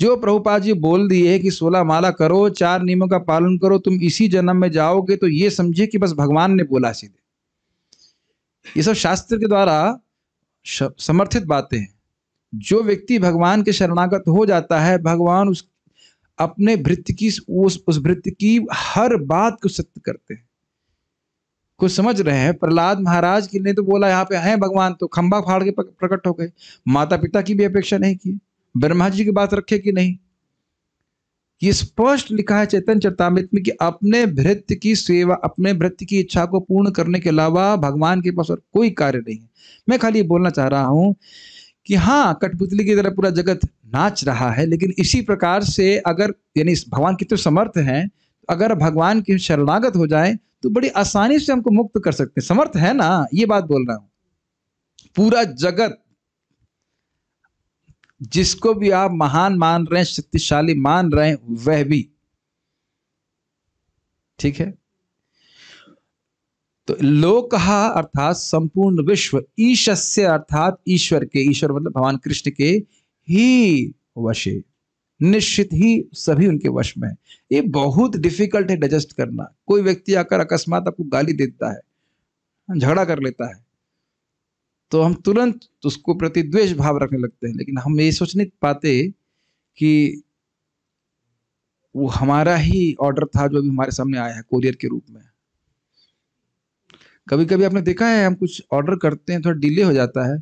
जो प्रभुपाद जी बोल दिए कि सोलह माला करो चार नियमों का पालन करो तुम इसी जन्म में जाओगे तो ये समझे कि बस भगवान ने बोला सीधे ये सब शास्त्र के द्वारा समर्थित बातें हैं जो व्यक्ति भगवान के शरणागत हो जाता है भगवान उस अपने भृत्य की उस उस भृत्य की हर बात को सत्य करते हैं कुछ समझ रहे हैं प्रहलाद महाराज के ने तो बोला यहाँ पे हैं भगवान तो खंभा फाड़ के प्रकट हो गए माता पिता की भी अपेक्षा नहीं की ब्रह्मा जी की बात रखे कि नहीं ये स्पष्ट लिखा है चैतन्य चरतामृत में कि अपने भृत्य की सेवा अपने भृत्य की इच्छा को पूर्ण करने के अलावा भगवान के पास और कोई कार्य नहीं है मैं खाली ये बोलना चाह रहा हूं कि हाँ कठपुतली की तरह पूरा जगत नाच रहा है लेकिन इसी प्रकार से अगर यानी भगवान कितने तो समर्थ हैं अगर भगवान की शरणागत हो जाए तो बड़ी आसानी से हमको मुक्त कर सकते हैं समर्थ है ना ये बात बोल रहा हूं पूरा जगत जिसको भी आप महान मान रहे हैं शक्तिशाली मान रहे हैं वह भी ठीक है तो लोक अर्थात संपूर्ण विश्व ईशस्य अर्थात ईश्वर के ईश्वर मतलब भगवान कृष्ण के ही वशे निश्चित ही सभी उनके वश में है ये बहुत डिफिकल्ट है डाइजेस्ट करना कोई व्यक्ति आकर अकस्मात आपको गाली देता है झगड़ा कर लेता है तो हम तुरंत उसको प्रति द्वेष भाव रखने लगते हैं लेकिन हम ये सोच नहीं पाते कि वो हमारा ही ऑर्डर था जो अभी हमारे सामने आया है कोरियर के रूप में कभी कभी आपने देखा है हम कुछ ऑर्डर करते हैं थोड़ा डिले हो जाता है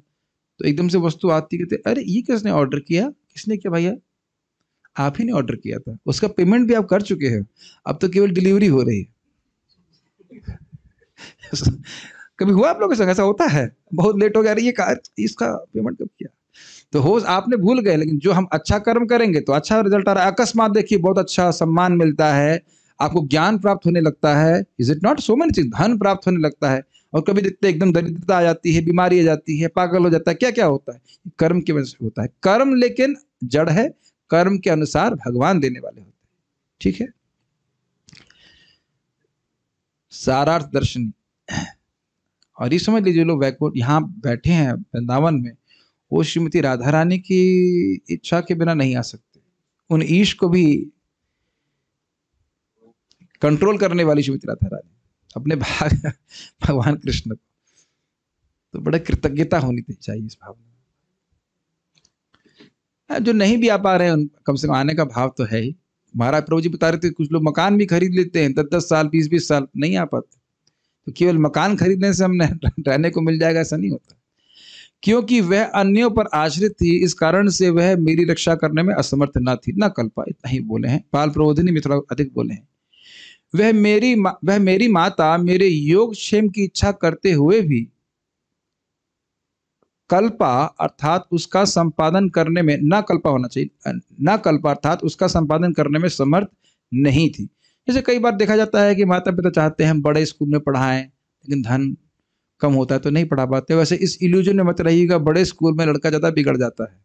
तो एकदम से वस्तु आती कहते अरे ये किसने ऑर्डर किया किसने किया भैया आप ही ने ऑर्डर किया था उसका पेमेंट भी आप कर चुके हैं अब तो केवल डिलीवरी हो रही है *laughs* कभी हुआ आप लोगों के संग ऐसा होता है बहुत लेट हो गया अरे ये कार इसका पेमेंट कब किया तो हो आपने भूल गए लेकिन जो हम अच्छा कर्म करेंगे तो अच्छा रिजल्ट आ रहा है अकस्मात देखिए बहुत अच्छा सम्मान मिलता है आपको ज्ञान प्राप्त होने लगता है is it not so many चीज धन प्राप्त होने लगता है और कभी देखते एकदम दरिद्रता आ जाती है बीमारी आ जाती है पागल हो जाता है क्या क्या होता है कर्म की वजह से होता है कर्म लेकिन जड़ है कर्म के अनुसार भगवान देने वाले होते हैं ठीक है सारार्थ दर्शन और ये समझ लीजिए लोग वैकुंठ यहाँ बैठे हैं वृंदावन में वो श्रीमती राधा रानी की इच्छा के बिना नहीं आ सकते उन ईश को भी कंट्रोल करने वाली सुमित्रा था रानी अपने भाग भगवान कृष्ण को तो बड़े कृतज्ञता होनी चाहिए इस भाव में हाँ, जो नहीं भी आ पा रहे हैं कम से कम आने का भाव तो है ही महाराज प्रभु जी बता रहे थे कुछ लोग मकान भी खरीद लेते हैं दस दस साल बीस बीस साल नहीं आ पाते तो केवल मकान खरीदने से हमने *laughs* रहने को मिल जाएगा ऐसा नहीं होता क्योंकि वह अन्यों पर आश्रित थी इस कारण से वह मेरी रक्षा करने में असमर्थ न थी न कल्पा इतना ही बोले हैं बाल प्रबोधिनी थोड़ा अधिक बोले हैं वह मेरी वह मेरी माता मेरे योग क्षेम की इच्छा करते हुए भी कल्पा अर्थात उसका संपादन करने में ना कल्पा होना चाहिए ना कल्पा अर्थात उसका संपादन करने में समर्थ नहीं थी जैसे कई बार देखा जाता है कि माता पिता चाहते हैं हम बड़े स्कूल में पढ़ाएं लेकिन धन कम होता है तो नहीं पढ़ा पाते वैसे इस इल्यूजन में मत रहिएगा बड़े स्कूल में लड़का ज़्यादा बिगड़ जाता है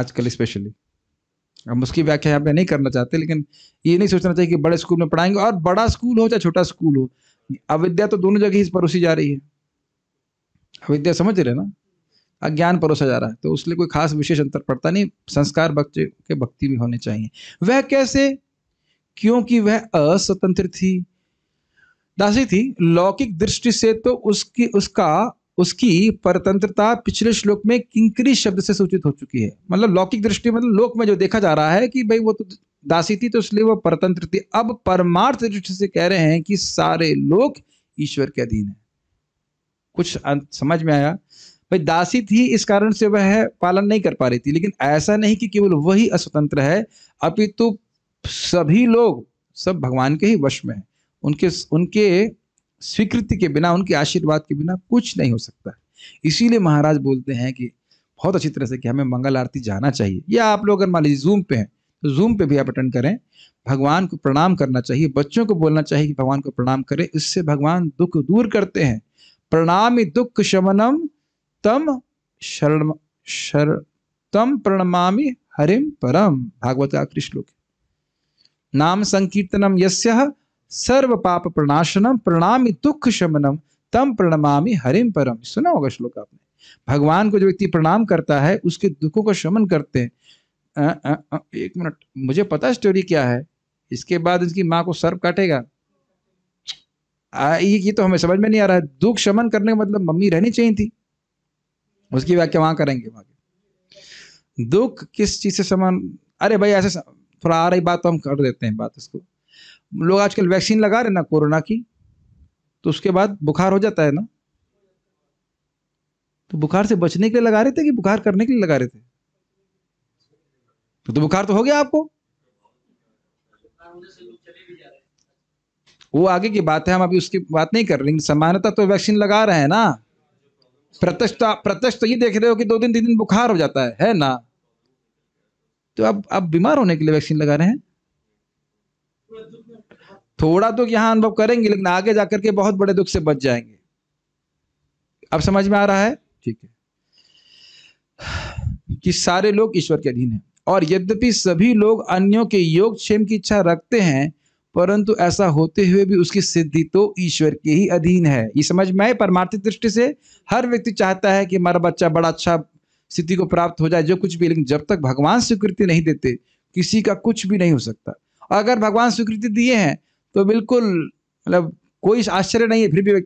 आजकल स्पेशली हम उसकी व्याख्या यहाँ पे नहीं करना चाहते लेकिन ये नहीं सोचना चाहिए कि बड़े स्कूल में पढ़ाएंगे और बड़ा स्कूल हो चाहे छोटा स्कूल हो अविद्या तो दोनों जगह ही परोसी जा रही है अविद्या समझ रहे ना अज्ञान परोसा जा रहा है तो उसलिए कोई खास विशेष अंतर पड़ता नहीं संस्कार बच्चे के भक्ति भी होने चाहिए वह कैसे क्योंकि वह अस्वतंत्र थी दासी थी लौकिक दृष्टि से तो उसकी उसका उसकी परतंत्रता पिछले श्लोक में किंकरी शब्द से सूचित हो चुकी है मतलब लौकिक दृष्टि मतलब लोक में जो देखा जा रहा है कि भाई वो तो दासी थी तो इसलिए वो परतंत्र थी अब परमार्थ दृष्टि से कह रहे हैं कि सारे लोक ईश्वर के अधीन है कुछ समझ में आया भाई दासी थी इस कारण से वह पालन नहीं कर पा रही थी लेकिन ऐसा नहीं कि केवल वही अस्वतंत्र है अपितु तो सभी लोग सब भगवान के ही वश में है उनके उनके स्वीकृति के बिना उनके आशीर्वाद के बिना कुछ नहीं हो सकता इसीलिए महाराज बोलते हैं कि बहुत अच्छी तरह से कि हमें मंगल आरती जाना चाहिए या आप लोग अगर मान लीजिए जूम पे हैं तो जूम पे भी आप अटेंड करें भगवान को प्रणाम करना चाहिए बच्चों को बोलना चाहिए कि भगवान को प्रणाम करें इससे भगवान दुख दूर करते हैं प्रणाम दुख शमनम तम शरण शर तम प्रणमामि हरिम परम भागवत कृष्ण श्लोक नाम संकीर्तनम यस्य सर्व पाप प्रणाशनम प्रणामी दुख शमनम तम प्रणमामी हरिम परम सुना होगा श्लोक आपने भगवान को जो व्यक्ति प्रणाम करता है उसके दुखों का शमन करते हैं एक मिनट मुझे पता स्टोरी क्या है इसके बाद उसकी माँ को सर्व काटेगा ये, ये तो हमें समझ में नहीं आ रहा है दुख शमन करने का मतलब मम्मी रहनी चाहिए थी उसकी व्याख्या वहां करेंगे वहां दुख किस चीज से समान अरे भाई ऐसे थोड़ा आ रही बात तो हम कर देते हैं बात इसको लोग आजकल वैक्सीन लगा रहे ना कोरोना की तो उसके बाद बुखार हो जाता है ना तो बुखार से बचने के लिए लगा रहे थे कि बुखार करने के लिए लगा रहे थे तो, बुखार तो हो गया आपको वो आगे की बात है हम अभी उसकी बात नहीं कर रहे समानता तो वैक्सीन लगा रहे हैं ना प्रत्यक्ष प्रत्यक्ष तो ये देख रहे हो कि दो दिन तीन दिन बुखार हो जाता है है ना तो अब अब बीमार होने के लिए वैक्सीन लगा रहे हैं थोड़ा दुख यहां अनुभव करेंगे लेकिन आगे जाकर के बहुत बड़े दुख से बच जाएंगे अब समझ में आ रहा है ठीक है कि सारे लोग ईश्वर के अधीन हैं और यद्यपि सभी लोग अन्यों के योग क्षेम की इच्छा रखते हैं परंतु ऐसा होते हुए भी उसकी सिद्धि तो ईश्वर के ही अधीन है ये समझ में आए परमार्थिक दृष्टि से हर व्यक्ति चाहता है कि हमारा बच्चा बड़ा अच्छा स्थिति को प्राप्त हो जाए जो कुछ भी लेकिन जब तक भगवान स्वीकृति नहीं देते किसी का कुछ भी नहीं हो सकता अगर भगवान स्वीकृति दिए हैं तो बिल्कुल मतलब कोई आश्चर्य नहीं है फिर भी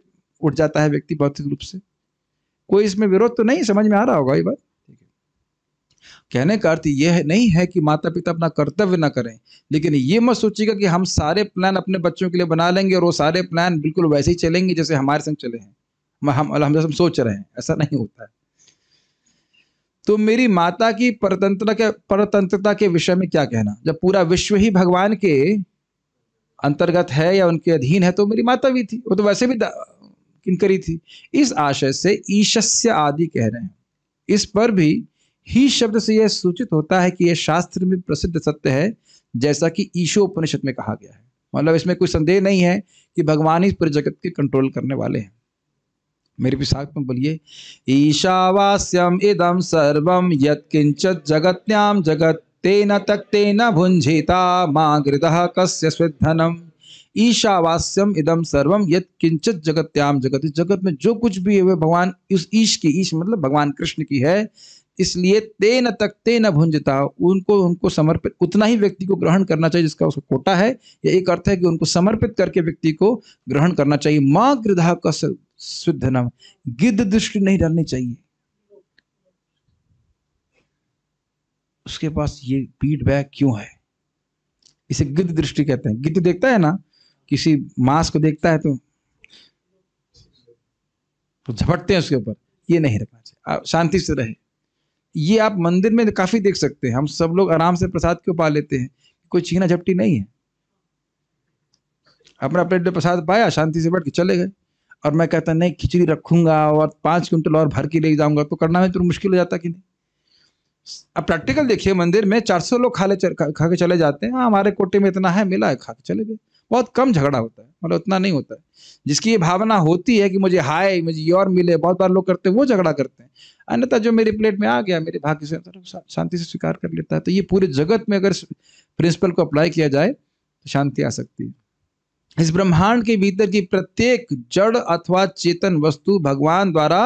उठ जाता है व्यक्ति भौतिक रूप से कोई इसमें विरोध तो नहीं समझ में आ रहा होगा ये बात कहने का अर्थ यह नहीं है कि माता पिता अपना कर्तव्य ना करें लेकिन ये मत सोचिएगा कि हम सारे प्लान अपने बच्चों के लिए बना लेंगे और वो सारे प्लान बिल्कुल वैसे ही चलेंगे जैसे हमारे संग चले हैं हम हम जैसे हम सोच रहे हैं ऐसा नहीं होता है तो मेरी माता की परतंत्रता के परतंत्रता के विषय में क्या कहना जब पूरा विश्व ही भगवान के अंतर्गत है या उनके अधीन है तो मेरी माता भी थी वो तो वैसे भी किनकरी थी इस आशय से ईशस्य आदि कह रहे हैं इस पर भी ही शब्द से यह सूचित होता है कि यह शास्त्र में प्रसिद्ध सत्य है जैसा कि ईशो उपनिषद में कहा गया है मतलब इसमें कोई संदेह नहीं है कि भगवान ही पूरे जगत के कंट्रोल करने वाले हैं मेरे विशाख में बोलिए ईशावास्यम इदम सर्वम यत्किंचत जगत्याम जगत तेन तक्तेन भुंजिता माँ गृद कस्य स्वधनम ईशावास्यम इदम सर्वम यत किंचित जगत्याम जगत जगत में जो कुछ भी है वह भगवान उस ईश की ईश मतलब भगवान कृष्ण की है इसलिए तेन तक तेन भुंजता उनको उनको समर्पित उतना ही व्यक्ति को ग्रहण करना चाहिए जिसका उसका कोटा है या एक अर्थ है कि उनको समर्पित करके व्यक्ति को ग्रहण करना चाहिए माँ गृदा का सिद्धनम गिद्ध दृष्टि नहीं डालनी चाहिए उसके पास ये फीडबैक क्यों है इसे गिद्ध दृष्टि कहते हैं गिद्ध देखता है ना किसी मांस को देखता है तो तो झपटते हैं उसके ऊपर ये नहीं रखना चाहिए शांति से रहे ये आप मंदिर में काफी देख सकते हैं हम सब लोग आराम से प्रसाद क्यों पा लेते हैं कोई छीना झपटी नहीं है अपना प्लेट में प्रसाद पाया शांति से बैठ के चले गए और मैं कहता नहीं खिचड़ी रखूंगा और पांच क्विंटल और भर के ले जाऊंगा तो करना में तो मुश्किल हो जाता कि नहीं अब प्रैक्टिकल देखिए मंदिर में 400 लोग खा ले खा के चले जाते हैं हाँ, हमारे कोटे में इतना है मिला है खा के चले गए बहुत कम झगड़ा होता है मतलब उतना नहीं होता है जिसकी ये भावना होती है कि मुझे हाय मुझे ये और मिले बहुत बार लोग करते हैं वो झगड़ा करते हैं अन्यथा जो मेरी प्लेट में आ गया मेरे भाग्य से मतलब शांति से स्वीकार कर लेता है तो ये पूरे जगत में अगर प्रिंसिपल को अप्लाई किया जाए तो शांति आ सकती है इस ब्रह्मांड के भीतर की प्रत्येक जड़ अथवा चेतन वस्तु भगवान द्वारा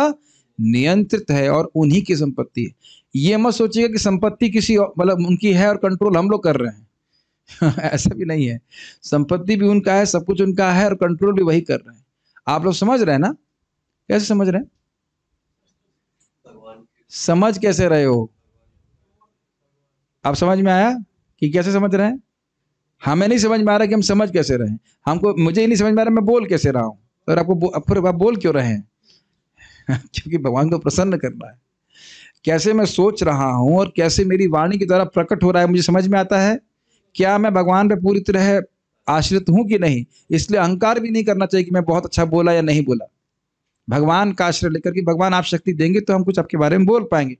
नियंत्रित है और उन्हीं की संपत्ति है ये मत सोचिएगा कि संपत्ति किसी मतलब उनकी है और कंट्रोल हम लोग कर रहे हैं *laughs* ऐसा भी नहीं है संपत्ति भी उनका है सब कुछ उनका है और कंट्रोल भी वही कर रहे हैं आप लोग समझ रहे हैं ना कैसे समझ रहे हैं समझ कैसे रहे हो आप समझ में आया कि कैसे समझ रहे हैं हमें नहीं समझ में आ रहा कि हम समझ कैसे रहे हमको मुझे ही नहीं समझ में आ रहा मैं बोल कैसे रहा हूं और आपको फिर आप बोल क्यों रहे हैं *laughs* क्योंकि भगवान को प्रसन्न करना है कैसे मैं सोच रहा हूँ और कैसे मेरी वाणी के द्वारा प्रकट हो रहा है मुझे समझ में आता है क्या मैं भगवान पर पूरी तरह आश्रित हूँ कि नहीं इसलिए अहंकार भी नहीं करना चाहिए कि मैं बहुत अच्छा बोला या नहीं बोला भगवान का आश्रय लेकर कि भगवान आप शक्ति देंगे तो हम कुछ आपके बारे में बोल पाएंगे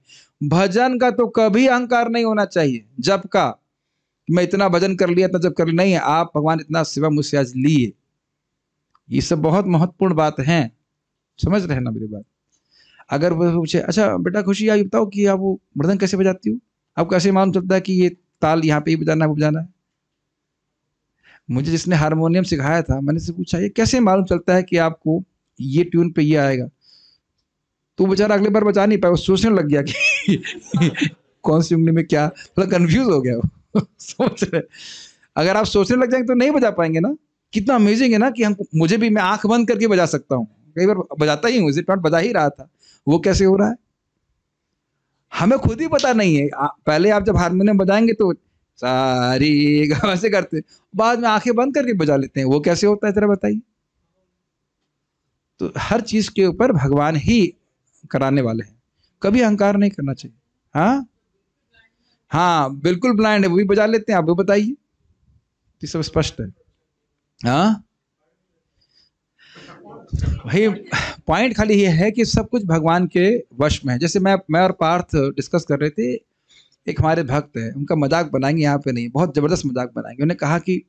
भजन का तो कभी अहंकार नहीं होना चाहिए जब का मैं इतना भजन कर लिया इतना जब कर लिया नहीं है आप भगवान इतना सेवा मुझसे आज लिए ये सब बहुत महत्वपूर्ण बात है समझ रहे ना मेरी बात अगर वो पूछे अच्छा बेटा खुशी आप बताओ कि आप वो मृदंग कैसे बजाती हो आप कैसे मालूम चलता है कि ये ताल यहाँ पे ही बजाना है वो बजाना है मुझे जिसने हारमोनियम सिखाया था मैंने से पूछा ये कैसे मालूम चलता है कि आपको ये ट्यून पे ये आएगा तो बेचारा अगली बार बचा नहीं पाया वो सोचने लग गया कि *laughs* कौन सी उंगली में क्या थोड़ा कंफ्यूज हो गया वो *laughs* सोच रहे अगर आप सोचने लग जाएंगे तो नहीं बजा पाएंगे ना कितना अमेजिंग है ना कि हम मुझे भी मैं आंख बंद करके बजा सकता हूँ कई बार बजाता ही हूँ इसे बजा ही रहा था वो कैसे हो रहा है हमें खुद ही पता नहीं है पहले आप जब हारमोनियम बजाएंगे तो सारी वैसे करते बाद में आंखें बंद करके बजा लेते हैं वो कैसे होता है जरा बताइए तो हर चीज के ऊपर भगवान ही कराने वाले हैं कभी अहंकार नहीं करना चाहिए हाँ हाँ बिल्कुल ब्लाइंड है वो भी बजा लेते हैं आप भी बताइए सब स्पष्ट है हाँ भाई पॉइंट खाली ये है कि सब कुछ भगवान के वश में है जैसे मैं मैं और पार्थ डिस्कस कर रहे थे एक हमारे भक्त है उनका मजाक बनाएंगे यहाँ पे नहीं बहुत ज़बरदस्त मजाक बनाएंगे उन्होंने कहा कि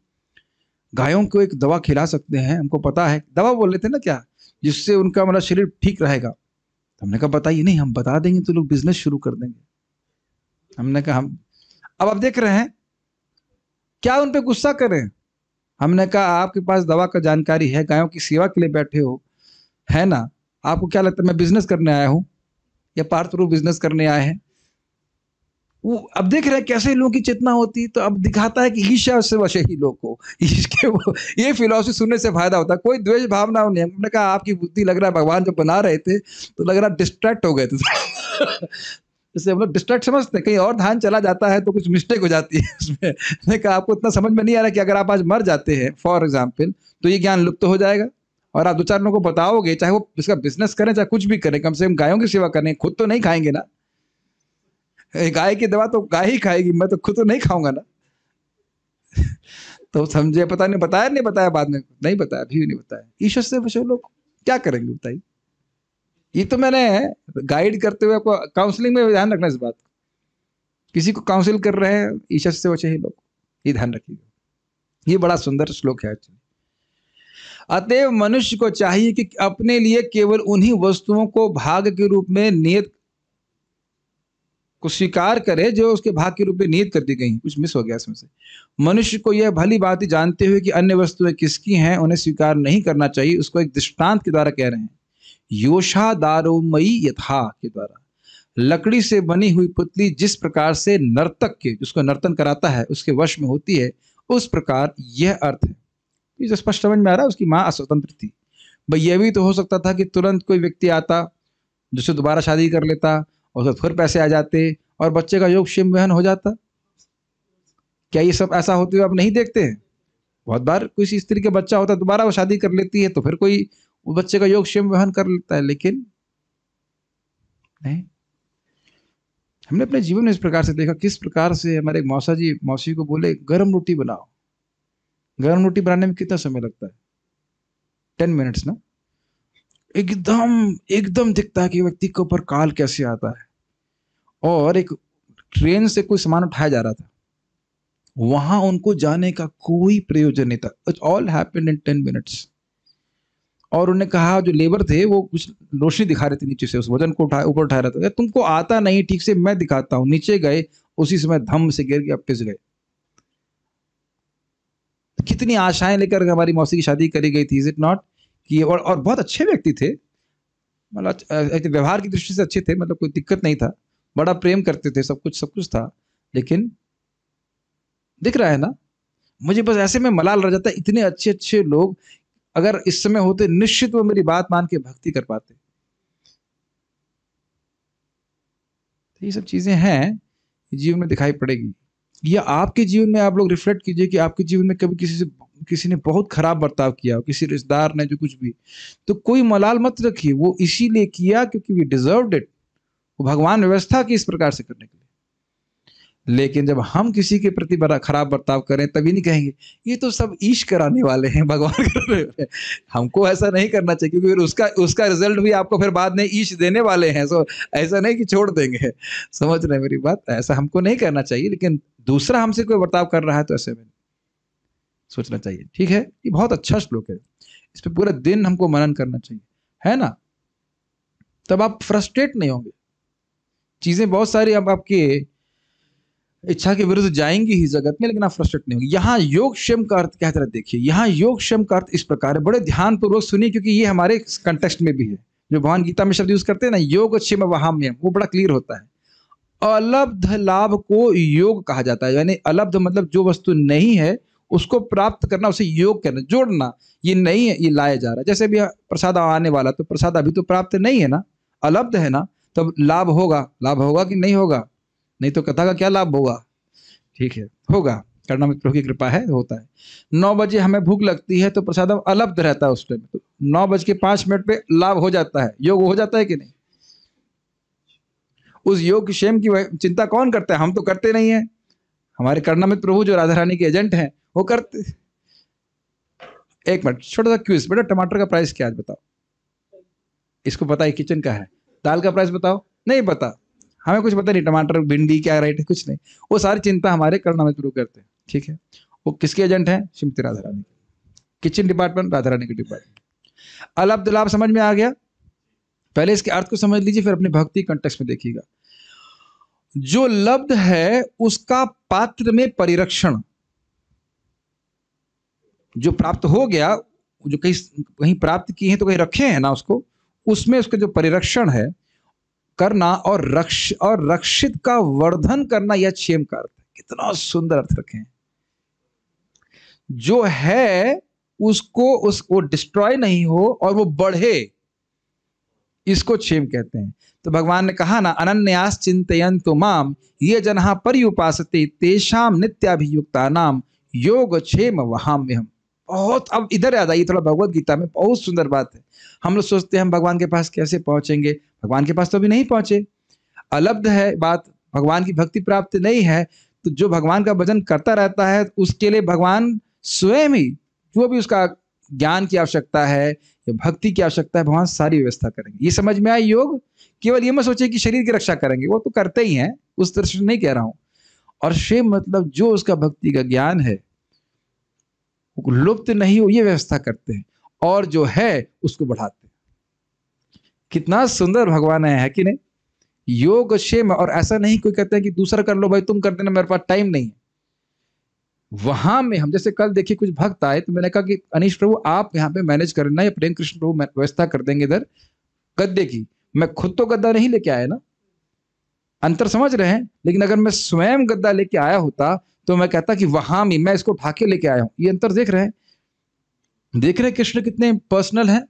गायों को एक दवा खिला सकते हैं हमको पता है दवा बोल रहे थे ना क्या जिससे उनका मतलब शरीर ठीक रहेगा तो हमने कहा बताइए नहीं हम बता देंगे तो लोग बिजनेस शुरू कर देंगे हमने कहा हम अब आप देख रहे हैं क्या उन पर गुस्सा करें हमने कहा आपके पास दवा का जानकारी है गायों की सेवा के लिए बैठे हो है ना आपको क्या लगता है मैं बिजनेस करने आया हूँ या पार्थ रूप बिजनेस करने आए हैं वो अब देख रहे हैं कैसे लोगों की चेतना होती तो अब दिखाता है कि ईशा से वशे ही लोग को इसके वो ये फिलोसफी सुनने से फायदा होता है कोई द्वेष भावना नहीं हमने कहा आपकी बुद्धि लग रहा है भगवान जब बना रहे थे तो लग रहा डिस्ट्रैक्ट हो गए थे जैसे हम लोग डिस्ट्रैक्ट समझते हैं कहीं और ध्यान चला जाता है तो कुछ मिस्टेक हो जाती है *laughs* उसमें मैंने कहा आपको इतना समझ में नहीं आ रहा कि अगर आप आज मर जाते हैं फॉर एग्जाम्पल तो ये ज्ञान लुप्त तो हो जाएगा और आप दो चार लोगों को बताओगे चाहे वो इसका बिजनेस करें चाहे कुछ भी करें कम से कम गायों की सेवा करें खुद तो नहीं खाएंगे ना गाय की दवा तो गाय ही खाएगी मैं तो खुद तो नहीं खाऊंगा ना *laughs* तो समझे पता नहीं बताया नहीं बताया बाद में नहीं बताया अभी नहीं बताया ईश्वर से बचो लोग क्या करेंगे बताइए ये तो मैंने गाइड करते हुए आपको काउंसलिंग में ध्यान रखना इस बात किसी को काउंसिल कर रहे हैं ईश्वर से बचे ही लोग ये ध्यान रखिएगा ये बड़ा सुंदर श्लोक है एक्चुअली अतएव मनुष्य को चाहिए कि अपने लिए केवल उन्हीं वस्तुओं को भाग के रूप में नियत को स्वीकार करे जो उसके भाग के रूप में नियत कर दी गई कुछ मिस हो गया इसमें से मनुष्य को यह भली बात ही जानते हुए कि अन्य वस्तुएं किसकी हैं उन्हें स्वीकार नहीं करना चाहिए उसको एक दृष्टांत के द्वारा कह रहे हैं योषादारोमयी यथा के द्वारा लकड़ी से बनी हुई पुतली जिस प्रकार से नर्तक के जिसको नर्तन कराता है उसके वश में होती है उस प्रकार यह अर्थ है तो इसे स्पष्ट समझ में आ रहा है उसकी माँ अस्वतंत्र थी भाई यह भी तो हो सकता था कि तुरंत कोई व्यक्ति आता जिससे दोबारा शादी कर लेता और फिर पैसे आ जाते और बच्चे का योग शिव बहन हो जाता क्या ये सब ऐसा होते हुए आप नहीं देखते हैं बहुत बार कोई स्त्री के बच्चा होता दोबारा वो शादी कर लेती है तो फिर कोई वो बच्चे का योग स्वयं वहन कर लेता है लेकिन नहीं हमने अपने जीवन में इस प्रकार से देखा किस प्रकार से हमारे मौसा जी मौसी को बोले गर्म रोटी बनाओ गर्म रोटी बनाने में कितना समय लगता है टेन मिनट्स ना एकदम एकदम दिखता है कि व्यक्ति के ऊपर काल कैसे आता है और एक ट्रेन से कोई सामान उठाया जा रहा था वहां उनको जाने का कोई प्रयोजन नहीं था it's all happened in ten minutes और उन्हें कहा जो लेबर थे वो कुछ रोशनी दिखा रहे थे नीचे से उस वजन को उठा ऊपर उठा रहे थे तुमको आता नहीं ठीक से मैं दिखाता हूँ नीचे गए उसी समय धम से गिर गया पिस गए कितनी आशाएं लेकर हमारी मौसी की शादी करी गई थी इज इट नॉट कि और, और बहुत अच्छे व्यक्ति थे मतलब व्यवहार की दृष्टि से अच्छे थे मतलब कोई दिक्कत नहीं था बड़ा प्रेम करते थे सब कुछ सब कुछ था लेकिन दिख रहा है ना मुझे बस ऐसे में मलाल रह जाता है इतने अच्छे अच्छे लोग अगर इस समय होते निश्चित वो मेरी बात मान के भक्ति कर पाते तो ये सब चीजें हैं जीवन में दिखाई पड़ेगी या आपके जीवन में आप लोग रिफ्लेक्ट कीजिए कि आपके जीवन में कभी किसी से किसी ने बहुत खराब बर्ताव किया किसी रिश्तेदार ने जो कुछ भी तो कोई मलाल मत रखिए वो इसीलिए किया क्योंकि वी डिजर्व इट वो भगवान व्यवस्था की इस प्रकार से करने के लिए लेकिन जब हम किसी के प्रति बड़ा खराब बर्ताव करें तभी नहीं कहेंगे ये तो सब ईश कराने वाले हैं भगवान *laughs* कर रहे हैं हमको ऐसा नहीं करना चाहिए क्योंकि फिर उसका उसका रिजल्ट भी आपको फिर बाद में ईश देने वाले हैं सो ऐसा नहीं कि छोड़ देंगे समझ रहे मेरी बात ऐसा हमको नहीं करना चाहिए लेकिन दूसरा हमसे कोई बर्ताव कर रहा है तो ऐसे में सोचना चाहिए ठीक है ये बहुत अच्छा श्लोक है इस पर पूरा दिन हमको मनन करना चाहिए है ना तब आप फ्रस्ट्रेट नहीं होंगे चीज़ें बहुत सारी अब आपके इच्छा के विरुद्ध जाएंगी ही जगत में लेकिन आप फ्रस्ट्रेट नहीं होंगे यहाँ योग क्षम का अर्थ क्या तरह देखिए यहाँ योग क्षम का अर्थ इस प्रकार है बड़े ध्यानपूर्वक सुनिए क्योंकि ये हमारे कंटेक्स्ट में भी है जो भगवान गीता में शब्द यूज करते हैं ना योग क्षेम वहाम्यम वो बड़ा क्लियर होता है अलब्ध लाभ को योग कहा जाता है यानी अलब्ध मतलब जो वस्तु नहीं है उसको प्राप्त करना उसे योग करना जोड़ना ये नहीं है ये लाया जा रहा है जैसे भी प्रसाद आने वाला तो प्रसाद अभी तो प्राप्त नहीं है ना अलब्ध है ना तब लाभ होगा लाभ होगा कि नहीं होगा नहीं तो कथा का क्या लाभ होगा ठीक है होगा करना मित्रों की कृपा है होता है नौ बजे हमें भूख लगती है तो प्रसाद अलब्ध रहता है उस टाइम तो नौ बज के पांच मिनट पे लाभ हो जाता है योग हो जाता है कि नहीं उस योग क्षेम की चिंता कौन करता है हम तो करते नहीं है हमारे करना मित्र प्रभु जो राधा रानी के एजेंट हैं वो करते एक मिनट छोटा सा क्यूज बेटा टमाटर का प्राइस क्या आज बताओ इसको पता है किचन का है दाल का प्राइस बताओ नहीं पता हमें कुछ पता नहीं टमाटर भिंडी क्या राइट है कुछ नहीं वो सारी चिंता हमारे करना हमें शुरू करते हैं ठीक है वो किसके एजेंट हैं श्रीमती राधा रानी किचन डिपार्टमेंट राधा रानी के डिपार्टमेंट अलब्द लाभ समझ में आ गया पहले इसके अर्थ को समझ लीजिए फिर अपनी भक्ति कंटेक्स में देखिएगा जो लब्ध है उसका पात्र में परिरक्षण जो प्राप्त हो गया जो कहीं कहीं प्राप्त किए हैं तो कहीं रखे हैं ना उसको उसमें उसका जो परिरक्षण है करना और रक्ष और रक्षित का वर्धन करना यह क्षेम का अर्थ है कितना सुंदर अर्थ रखे जो है उसको उस वो डिस्ट्रॉय नहीं हो और वो बढ़े इसको क्षेम कहते हैं तो भगवान ने कहा ना अनन्यास चिंतन तो माम ये जनहा पर उपासते तेषाम नित्याभियुक्ता नाम योग क्षेम हम बहुत अब इधर आ जाइए थोड़ा भगवत गीता में बहुत सुंदर बात है हम लोग सोचते हैं हम भगवान के पास कैसे पहुंचेंगे भगवान के पास तो अभी नहीं पहुंचे अलब्ध है बात भगवान की भक्ति प्राप्त नहीं है तो जो भगवान का भजन करता रहता है उसके लिए भगवान स्वयं ही जो भी उसका ज्ञान की आवश्यकता है भक्ति की आवश्यकता है भगवान सारी व्यवस्था करेंगे ये समझ में आए योग केवल ये मत सोचे कि शरीर की रक्षा करेंगे वो तो करते ही हैं उस तरह से नहीं कह रहा हूं और शिव मतलब जो उसका भक्ति का ज्ञान है लुप्त नहीं हो ये व्यवस्था करते हैं और जो है उसको बढ़ाते कितना सुंदर भगवान है, है कि नहीं योग क्षेम और ऐसा नहीं कोई कहते हैं कि दूसरा कर लो भाई तुम कर देना मेरे पास टाइम नहीं है वहां में हम जैसे कल देखिए कुछ भक्त आए तो मैंने कहा कि अनिश प्रभु आप यहाँ पे मैनेज करना या प्रेम कृष्ण प्रभु व्यवस्था कर देंगे इधर गद्दे की मैं खुद तो गद्दा नहीं लेके आया ना अंतर समझ रहे हैं लेकिन अगर मैं स्वयं गद्दा लेके आया होता तो मैं कहता कि वहां में मैं इसको उठा के लेके आया हूं ये अंतर देख रहे हैं देख रहे कृष्ण कितने पर्सनल है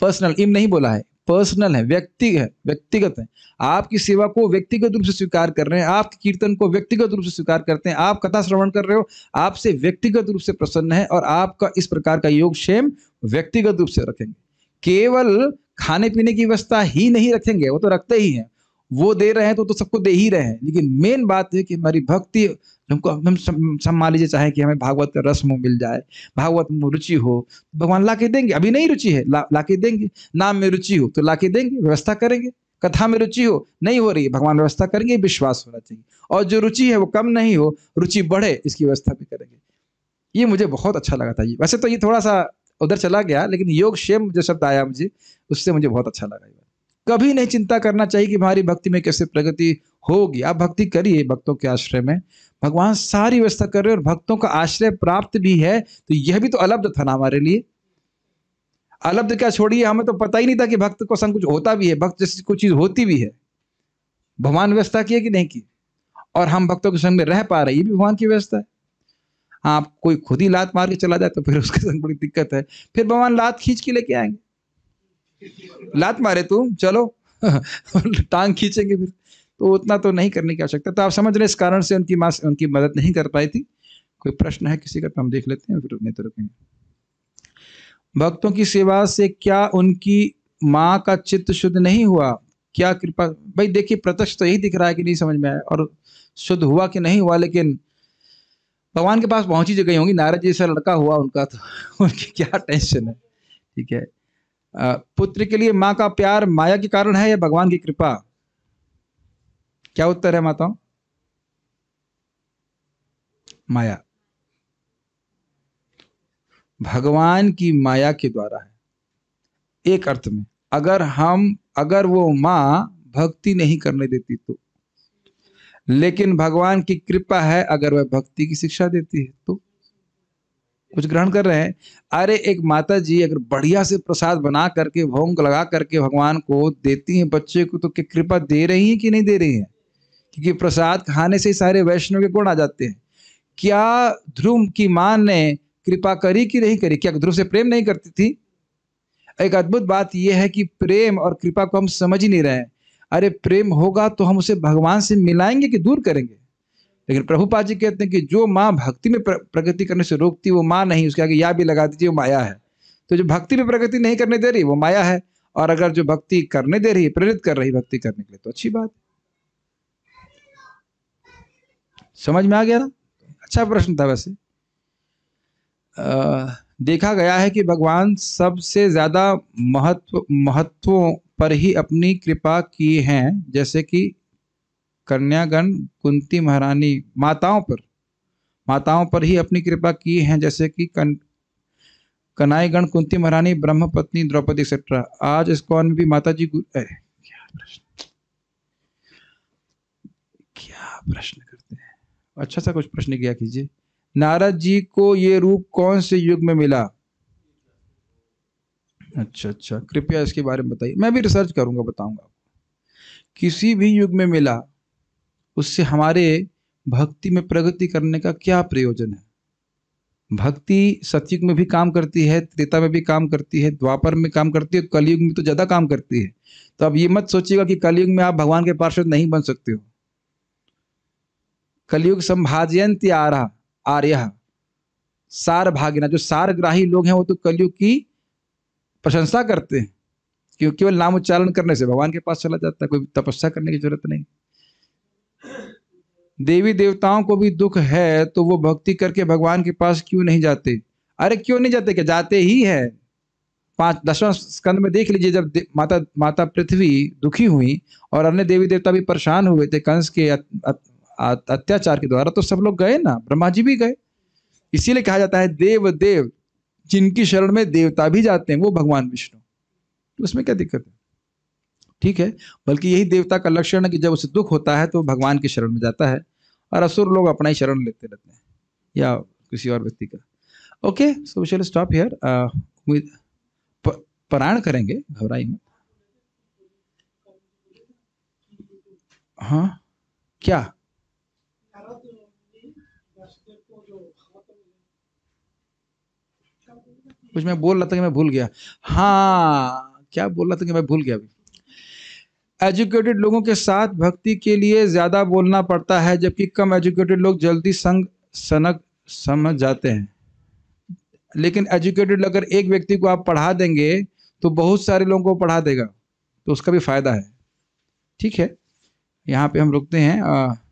पर्सनल इम नहीं बोला है पर्सनल है व्यक्ति है व्यक्तिगत है आपकी सेवा को व्यक्तिगत रूप से स्वीकार कर रहे हैं आप कीर्तन को व्यक्तिगत रूप से स्वीकार करते हैं आप कथा श्रवण कर रहे हो आपसे व्यक्तिगत रूप से प्रसन्न है और आपका इस प्रकार का योग क्षेम व्यक्तिगत रूप से रखेंगे केवल खाने पीने की व्यवस्था ही नहीं रखेंगे वो तो रखते ही हैं वो दे रहे हैं तो तो सबको दे ही रहे हैं लेकिन मेन बात है कि हमारी भक्ति हमको हम सब मान लीजिए चाहे कि हमें भागवत का रस मुँह मिल जाए भागवत में रुचि हो तो भगवान ला के देंगे अभी नहीं रुचि है ला ला के देंगे नाम में रुचि हो तो ला के देंगे व्यवस्था करेंगे कथा में रुचि हो नहीं हो रही है भगवान व्यवस्था करेंगे विश्वास होना चाहिए और जो रुचि है वो कम नहीं हो रुचि बढ़े इसकी व्यवस्था भी करेंगे ये मुझे बहुत अच्छा लगा था ये वैसे तो ये थोड़ा सा उधर चला गया लेकिन योग क्षेम जो शब्द आया मुझे उससे मुझे बहुत अच्छा लगा कभी नहीं चिंता करना चाहिए कि हमारी भक्ति में कैसे प्रगति होगी आप भक्ति करिए भक्तों के आश्रय में भगवान सारी व्यवस्था कर रहे और भक्तों का आश्रय प्राप्त भी है तो यह भी तो अलब्ध था ना हमारे लिए अलब्ध क्या छोड़िए हमें तो पता ही नहीं था कि भक्त को संग कुछ होता भी है भक्त जैसी कुछ चीज होती भी है भगवान व्यवस्था की है कि नहीं की और हम भक्तों के संग में रह पा रहे ये भी भगवान की व्यवस्था है आप कोई खुद ही लात मार के चला जाए तो फिर उसके संग बड़ी दिक्कत है फिर भगवान लात खींच के लेके आएंगे लात मारे तू चलो *laughs* टांग खींचेंगे फिर तो उतना तो नहीं करने की आवश्यकता तो आप समझ रहे इस कारण से उनकी माँ उनकी मदद नहीं कर पाई थी कोई प्रश्न है किसी का तो हम देख लेते हैं फिर नहीं तो रुकेंगे भक्तों की सेवा से क्या उनकी माँ का चित्त शुद्ध नहीं हुआ क्या कृपा भाई देखिए प्रत्यक्ष तो यही दिख रहा है कि नहीं समझ में आया और शुद्ध हुआ कि नहीं हुआ लेकिन भगवान के पास पहुंची जगह होंगी नारद जी से लड़का हुआ उनका तो *laughs* उनकी क्या टेंशन है ठीक है पुत्र के लिए माँ का प्यार माया के कारण है या भगवान की कृपा क्या उत्तर है माताओं माया भगवान की माया के द्वारा है एक अर्थ में अगर हम अगर वो माँ भक्ति नहीं करने देती तो लेकिन भगवान की कृपा है अगर वह भक्ति की शिक्षा देती है तो कुछ ग्रहण कर रहे हैं अरे एक माता जी अगर बढ़िया से प्रसाद बना करके भोंग लगा करके भगवान को देती हैं बच्चे को तो क्या कृपा दे रही है कि नहीं दे रही है क्योंकि प्रसाद खाने से ही सारे वैष्णव के गुण आ जाते हैं क्या ध्रुव की मां ने कृपा करी कि नहीं करी क्या ध्रुव से प्रेम नहीं करती थी एक अद्भुत बात यह है कि प्रेम और कृपा को हम समझ ही नहीं रहे अरे प्रेम होगा तो हम उसे भगवान से मिलाएंगे कि दूर करेंगे लेकिन प्रभुपाद जी कहते हैं कि जो माँ भक्ति में प्रगति करने से रोकती वो माँ नहीं उसके आगे या भी लगा दीजिए वो माया है तो जो भक्ति में प्रगति नहीं करने दे रही वो माया है और अगर जो भक्ति करने दे रही है प्रेरित कर रही भक्ति करने के लिए तो अच्छी बात समझ में आ गया ना अच्छा प्रश्न था वैसे आ, देखा गया है कि भगवान सबसे ज्यादा महत्व महत्वों पर ही अपनी कृपा की है जैसे कि कन्यागण कुंती महारानी माताओं पर माताओं पर ही अपनी कृपा की है जैसे कि कन कनाईगण कुंती महारानी ब्रह्म पत्नी द्रौपदी एक्सेट्रा आज इस कौन भी माता जी गुरु क्या प्रश्न क्या प्रश्न करते हैं अच्छा सा कुछ प्रश्न किया कीजिए नारद जी को ये रूप कौन से युग में मिला अच्छा अच्छा कृपया इसके बारे में बताइए मैं भी रिसर्च करूंगा बताऊंगा किसी भी युग में मिला उससे हमारे भक्ति में प्रगति करने का क्या प्रयोजन है भक्ति सतयुग में भी काम करती है त्रेता में भी काम करती है द्वापर में काम करती है कलयुग में तो ज़्यादा काम करती है तो अब ये मत सोचिएगा कि कलयुग में आप भगवान के पार्षद नहीं बन सकते हो कलयुग संभाजयंती आ रहा आर्य सार भागिना जो सारग्राही लोग हैं वो तो कलयुग की प्रशंसा करते हैं क्योंकि केवल नाम उच्चारण करने से भगवान के पास चला जाता है कोई तपस्या करने की जरूरत नहीं देवी देवताओं को भी दुख है तो वो भक्ति करके भगवान के पास क्यों नहीं जाते अरे क्यों नहीं जाते क्या जाते ही है पांच दसवां स्कंद में देख लीजिए जब माता माता पृथ्वी दुखी हुई और अन्य देवी देवता भी परेशान हुए थे कंस के अत्याचार के द्वारा तो सब लोग गए ना ब्रह्मा जी भी गए इसीलिए कहा जाता है देव देव जिनकी शरण में देवता भी जाते हैं वो भगवान विष्णु तो उसमें क्या दिक्कत है ठीक है बल्कि यही देवता का लक्षण है कि जब उसे दुख होता है तो भगवान की शरण में जाता है और असुर लोग अपना ही शरण लेते रहते हैं या किसी और व्यक्ति का okay so will stop here उम्मीद पारायण करेंगे घबराई में हाँ क्या कुछ मैं बोल रहा था कि मैं भूल गया हाँ क्या बोल रहा था कि मैं भूल गया अभी एजुकेटेड लोगों के साथ भक्ति के लिए ज़्यादा बोलना पड़ता है जबकि कम एजुकेटेड लोग जल्दी संग सनक समझ जाते हैं लेकिन एजुकेटेड अगर एक व्यक्ति को आप पढ़ा देंगे तो बहुत सारे लोगों को पढ़ा देगा तो उसका भी फ़ायदा है ठीक है यहाँ पे हम रुकते हैं आ,